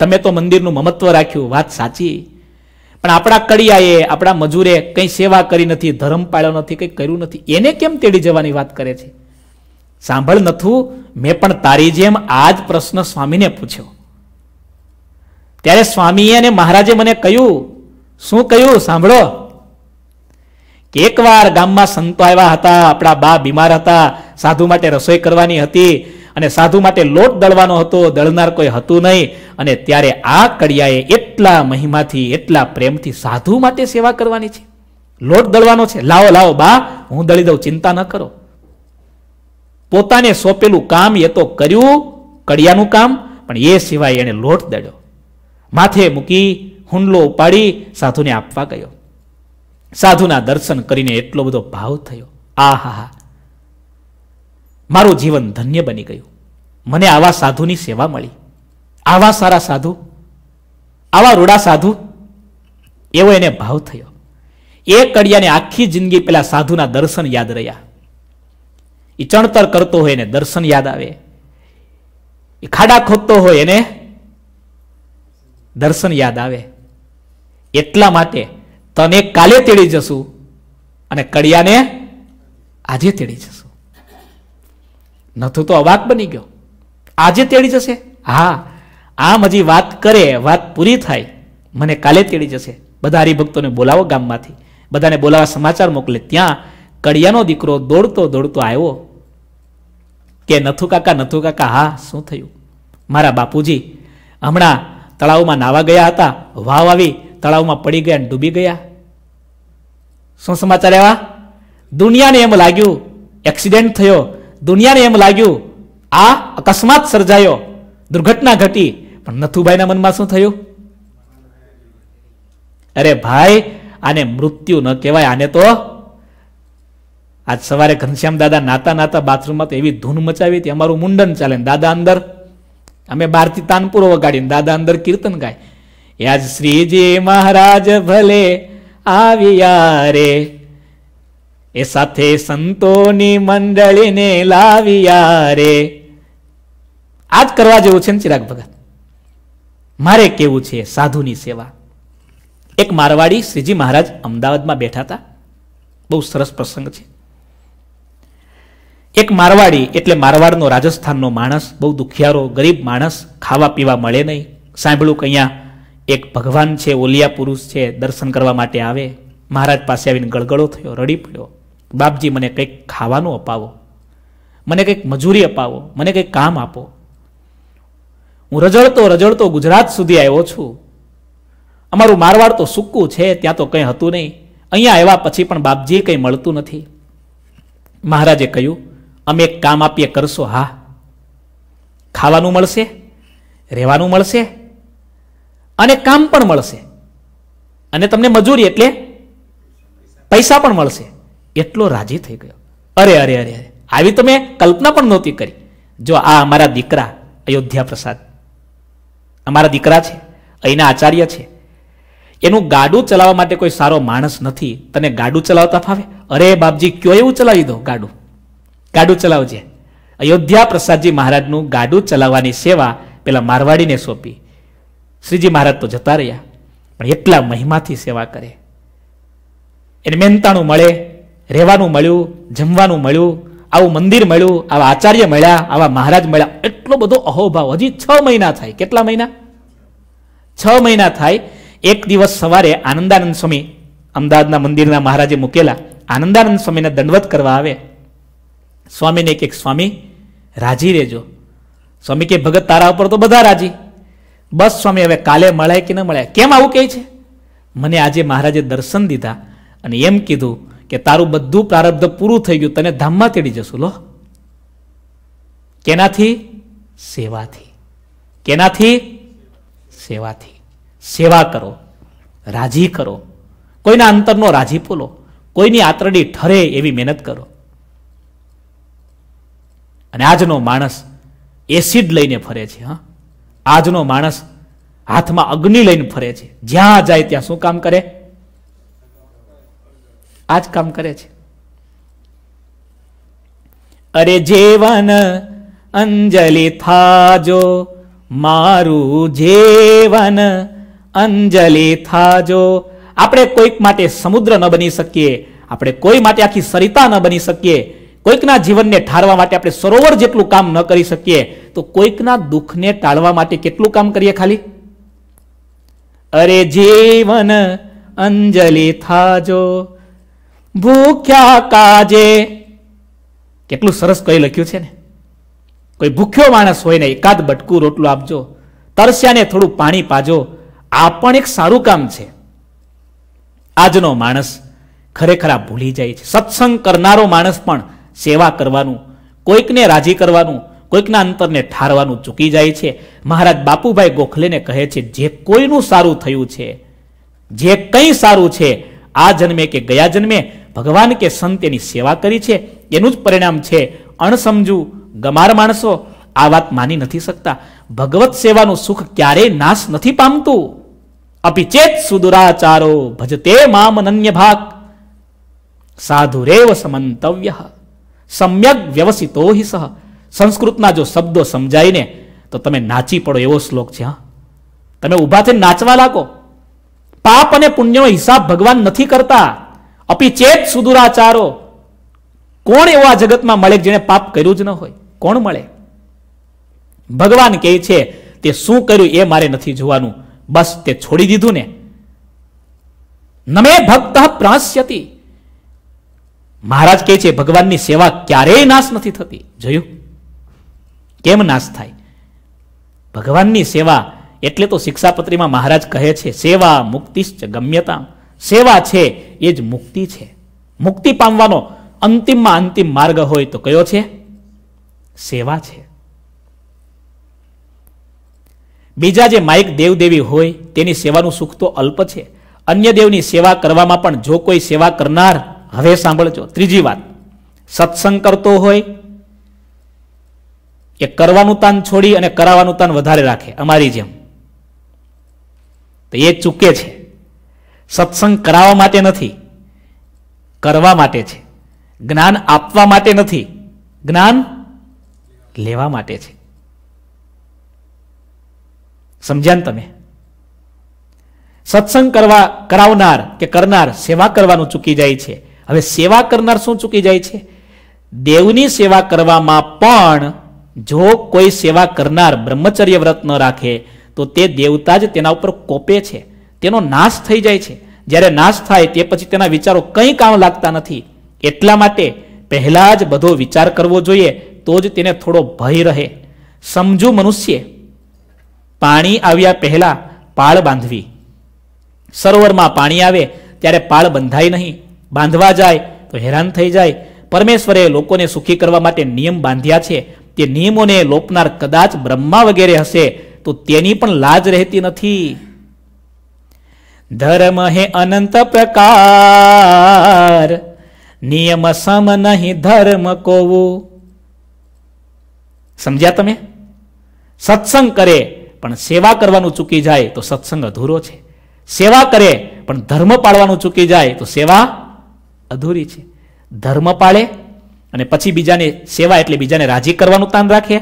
તમે તો મંદિરનું મમત્વ રાખ્યું વાત સાચી પણ આપણા કડિયાએ આપણા મજૂરે કંઈ સેવા કરી નથી ધર્મ પાળ્યો નથી કંઈ કર્યું નથી એને કેમ તેડી જવાની વાત કરે છે સાંભળ નથું મેં પણ તારી જેમ આ જ પ્રશ્ન સ્વામીને પૂછ્યો ત્યારે સ્વામીએ અને મહારાજે મને કહ્યું શું કહ્યું સાંભળો એકવાર ગામમાં સંતો આવ્યા હતા આપણા બા બીમાર હતા સાધુ માટે રસોઈ કરવાની હતી અને સાધુ માટે લોટ દળવાનો હતો દળનાર કોઈ હતું નહીં અને ત્યારે આ કડિયાએ એટલા મહિમાથી એટલા પ્રેમથી સાધુ માટે સેવા કરવાની છે લોટ દળવાનો છે લાવો લાવો બા હું દળી દઉં ચિંતા ન કરો પોતાને સોંપેલું કામ એ તો કર્યું કડિયાનું કામ પણ એ સિવાય એને લોટ દળ્યો માથે મૂકી હુંડલો ઉપાડી સાધુને આપવા ગયો સાધુના દર્શન કરીને એટલો બધો ભાવ થયો આ હા હા મારું જીવન ધન્ય બની ગયું મને આવા સાધુની સેવા મળી આવા સારા સાધુ આવા રૂડા સાધુ એવો એને ભાવ થયો એ કડિયાને આખી જિંદગી પેલા સાધુના દર્શન યાદ રહ્યા એ ચણતર કરતો હોય એને દર્શન યાદ આવે એ ખાડા ખોદતો હોય એને દર્શન યાદ આવે એટલા માટે તને કાલે તેડી જશું અને કડિયાને આજે તેડી જશું નથું તો અવાક બની ગયો આજે તેડી જશે હા આમ હજી વાત કરે વાત પૂરી થાય મને કાલે તેડી જશે બધા હરિભક્તોને બોલાવો ગામમાંથી બધાને બોલાવા સમાચાર મોકલે ત્યાં કડિયાનો દીકરો દોડતો દોડતો આવ્યો કે નથુ કાકા નથુ કાકા હા શું થયું મારા બાપુજી હમણાં તળાવમાં નાવા ગયા હતા વાવ આવી તળાવમાં પડી ગયા અને ડૂબી ગયા શું સમાચાર એવા દુનિયાને એમ લાગ્યું એક્સિડેન્ટ થયો દુનિયાને એમ લાગ્યું આ અકસ્માત સર્જાયો દુર્ઘટના ઘટી પણ નથુભાઈના મનમાં શું થયું અરે ભાઈ આને મૃત્યુ ન કહેવાય આને તો આજ સવારે ઘનશ્યામ દાદા નાતા નાતા બાથરૂમમાં તો એવી ધૂન મચાવી હતી અમારું મુંડન ચાલે દાદા અંદર અમે બહારથી તાનપુરો વગાડીને દાદા અંદર કીર્તન ગાય આજ શ્રીજી મહારાજ ભલે આવ્યા રે એ સાથે સંતોની મંડળીને લાવ્યા રે આ જ કરવા જેવું છે ને ચિરાગ ભગત મારે કેવું છે સાધુની સેવા એક મારવાડી શ્રીજી મહારાજ અમદાવાદમાં બેઠા હતા બહુ સરસ પ્રસંગ છે એક મારવાડી એટલે મારવાડનો રાજસ્થાનનો માણસ બહુ દુખિયારો ગરીબ માણસ ખાવા પીવા મળે નહીં સાંભળ્યું કે અહીંયા એક ભગવાન છે ઓલિયા પુરુષ છે દર્શન કરવા માટે આવે મહારાજ પાસે આવીને ગળગળો થયો રડી પડ્યો બાપજી મને કંઈક ખાવાનું અપાવો મને કંઈક મજૂરી અપાવો મને કંઈક કામ આપો હું રજડતો રજડતો ગુજરાત સુધી આવ્યો છું અમારું મારવાડ તો સૂકું છે ત્યાં તો કંઈ હતું નહીં અહીંયા આવ્યા પછી પણ બાપજીએ કંઈ મળતું નથી મહારાજે કહ્યું અમે એક કામ આપીએ કરશો હા ખાવાનું મળશે રહેવાનું મળશે અને કામ પણ મળશે અને તમને મજૂરી એટલે પૈસા પણ મળશે એટલો રાજી થઈ ગયો અરે અરે અરે અરે આવી તમે કલ્પના પણ નહોતી કરી જો આ અમારા દીકરા અયોધ્યા પ્રસાદ અમારા દીકરા છે અહીંના આચાર્ય છે એનું ગાડું ચલાવવા માટે કોઈ સારો માણસ નથી તને ગાડું ચલાવતા ફાવે અરે બાપજી કયો એવું ચલાવી દો ગાડું ગાડું ચલાવજે અયોધ્યા પ્રસાદજી મહારાજનું ગાડું ચલાવવાની સેવા પેલા મારવાડીને સોંપી શ્રીજી મહારાજ તો જતા રહ્યા પણ એટલા મહિમાથી સેવા કરે એને મહેનતાણું મળે રહેવાનું મળ્યું જમવાનું મળ્યું આવું મંદિર મળ્યું આવા આચાર્ય મળ્યા આવા મહારાજ મળ્યા એટલો બધો અહોભાવ હજી છ મહિના થાય કેટલા મહિના છ મહિના થાય એક દિવસ સવારે આનંદાનંદ સ્વામી અમદાવાદના મંદિરના મહારાજે મૂકેલા આનંદાનંદ સ્વામીને દંડવત કરવા આવે સ્વામીને એક એક સ્વામી રાજી રહેજો સ્વામી કે ભગત તારા ઉપર તો બધા રાજી બસ સ્વામી હવે કાલે મળ્યા કે ન મળ્યા કેમ આવું કહે છે મને આજે મહારાજે દર્શન દીધા અને એમ કીધું કે તારું બધું પ્રારબ્ધ પૂરું થઈ ગયું તને ધામમાં તેડી જશું લો કેનાથી સેવાથી કેનાથી સેવાથી સેવા કરો રાજી કરો કોઈના અંતરનો રાજી પોલો કોઈની આતરડી ઠરે એવી મહેનત કરો અને આજનો માણસ એસિડ લઈને ફરે છે હા આજનો માણસ હાથમાં અગ્નિ લઈને ફરે છે જ્યાં જાય ત્યાં શું કામ કરે આ કામ કરે છે અરે જેવન અંજલિ થાજો મારું જેવન અંજલિ થાજો આપણે કોઈક માટે સમુદ્ર ન બની શકીએ આપણે કોઈ માટે આખી સરિતા ન બની શકીએ કોઈકના જીવનને ઠારવા માટે આપણે સરોવર જેટલું કામ ન કરી શકીએ તો કોઈકના દુઃખને ટાળવા માટે કેટલું કામ કરીએ ખાલી અરે જીવન અંજલિ થાજો ભૂખ્યા કાજે કેટલું સરસ કહી લખ્યું છે ને કોઈ ભૂખ્યો માણસ હોય ને એકાદ બટકું રોટલું આપજો તરસ્યાને થોડું પાણી પાજો આ પણ એક સારું કામ છે આજનો માણસ ખરેખર આ ભૂલી જાય છે સત્સંગ કરનારો માણસ પણ સેવા કરવાનું કોઈકને રાજી કરવાનું કોઈકના અંતરને ઠારવાનું ચૂકી જાય છે મહારાજ બાપુભાઈ ગોખલેને કહે છે જે કોઈનું સારું થયું છે જે કંઈ સારું છે આ જન્મે કે ગયા જન્મે ભગવાન કે સંતેની સેવા કરી છે એનું જ પરિણામ છે અણસમજુ ગમાર માણસો આ વાત માની નથી શકતા ભગવત સેવાનું સુખ ક્યારેય નાશ નથી પામતું અપિચેત સુદુરાચારો ભજતે મામ અનન્ય ભાગ સાધુરેવ સમંતવ્ય સમ્યક વ્યવસિતો હિ સહ સંસ્કૃતના જો શબ્દો સમજાઈને તો તમે નાચી પડો એવો શ્લોક છે હા તમે ઊભા થઈને નાચવા લાગો પાપ અને પુણ્યનો હિસાબ ભગવાન નથી કરતા અપિચેત ચેત સુદુરાચારો કોણ એવો આ જગતમાં મળે જેણે પાપ કર્યું જ ન હોય કોણ મળે ભગવાન કહે છે તે શું કર્યું એ મારે નથી જોવાનું બસ તે છોડી દીધું ને નમે ભક્ત પ્રાસ્યતી મહારાજ કહે છે ભગવાનની સેવા ક્યારેય નાશ નથી થતી જોયું કેમ નાશ થાય ભગવાનની સેવા એટલે તો શિક્ષાપત્રીમાં મહારાજ કહે છે સેવા મુક્તિશ્ચ ગમ્યતા સેવા છે એ જ મુક્તિ છે મુક્તિ પામવાનો અંતિમમાં અંતિમ માર્ગ હોય તો કયો છે સેવા છે બીજા જે માયક દેવદેવી હોય તેની સેવાનું સુખ તો અલ્પ છે અન્ય દેવની સેવા કરવામાં પણ જો કોઈ સેવા કરનાર હવે સાંભળજો ત્રીજી વાત સત્સંગ કરતો હોય એ કરવાનું તાન છોડી અને કરાવવાનું તાન વધારે રાખે અમારી જેમ તો એ ચૂકે છે સત્સંગ કરાવવા માટે નથી કરવા માટે છે જ્ઞાન આપવા માટે નથી જ્ઞાન લેવા માટે છે સમજ્યા ને તમે સત્સંગ કરવા કરાવનાર કે કરનાર સેવા કરવાનું ચૂકી જાય છે હવે સેવા કરનાર શું ચૂકી જાય છે દેવની સેવા કરવામાં પણ જો કોઈ સેવા કરનાર બ્રહ્મચર્ય વ્રત ન રાખે તો તે દેવતા જ તેના ઉપર કોપે છે તેનો નાશ થઈ જાય છે જ્યારે નાશ થાય તે પછી તેના વિચારો કંઈ કામ લાગતા નથી એટલા માટે પહેલાં જ બધો વિચાર કરવો જોઈએ તો જ તેને થોડો ભય રહે સમજુ મનુષ્ય પાણી આવ્યા પહેલાં પાળ બાંધવી સરોવરમાં પાણી આવે ત્યારે પાળ બંધાય નહીં બાંધવા જાય તો હેરાન થઈ જાય પરમેશ્વરે લોકોને સુખી કરવા માટે નિયમ બાંધ્યા છે તે નિયમોને લોપનાર કદાચ બ્રહ્મા વગેરે હશે તો તેની પણ લાજ રહેતી નથી ધર્મ હે અનંત પ્રકાર નિયમ સમ નહીં ધર્મ કોવું સમજ્યા તમે સત્સંગ કરે પણ સેવા કરવાનું ચૂકી જાય તો સત્સંગ અધૂરો છે સેવા કરે પણ ધર્મ પાળવાનું ચૂકી જાય તો સેવા અધૂરી છે ધર્મ પાળે અને પછી બીજાને સેવા એટલે બીજાને રાજી કરવાનું તાન રાખે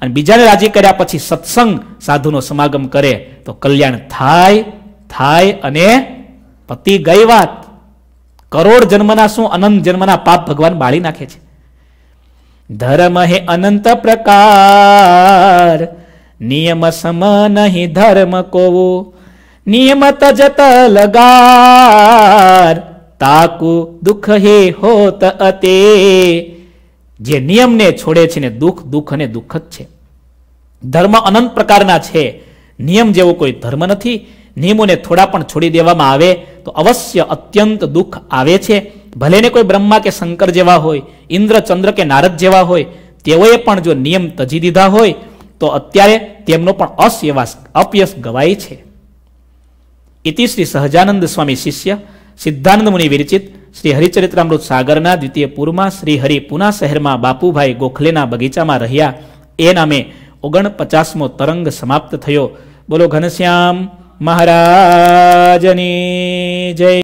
અને બીજાને રાજી કર્યા પછી સત્સંગ સાધુનો સમાગમ કરે તો કલ્યાણ થાય થાય અને પતિ ગઈ વાત કરોડ જન્મના શું અનંત જન્મના પાપ ભગવાન બાળી નાખે છે ધર્મ હે અનંત પ્રકાર નિયમ સમ નહીં ધર્મ કોવો નિયમ તજત લગાર તાકુ દુઃખ હે હોત અતે જે નિયમને છોડે છે ને દુઃખ દુઃખ અને દુઃખ જ છે ધર્મ અનંત પ્રકારના છે નિયમ જેવો કોઈ ધર્મ નથી નિયમોને થોડા પણ છોડી દેવામાં આવે તો અવશ્ય અત્યંત દુઃખ આવે છે ભલે ને કોઈ બ્રહ્મા કે શંકર જેવા હોય ઇન્દ્ર ચંદ્ર કે નારદ જેવા હોય તેઓએ પણ જો નિયમ તજી દીધા હોય તો અત્યારે તેમનો પણ અસ્યવાસ અપયશ ગવાય છે ઇતિ શ્રી સહજાનંદ સ્વામી શિષ્ય સિદ્ધાનંદ મુનિ વિરચિત શ્રી હરિચરિત્રામૃત સાગરના દ્વિતીય પૂરમાં શ્રી હરિ પુના શહેરમાં બાપુભાઈ ગોખલેના બગીચામાં રહ્યા એ નામે ઓગણપચાસમો તરંગ સમાપ્ત થયો બોલો ઘનશ્યામ મહારાજની જય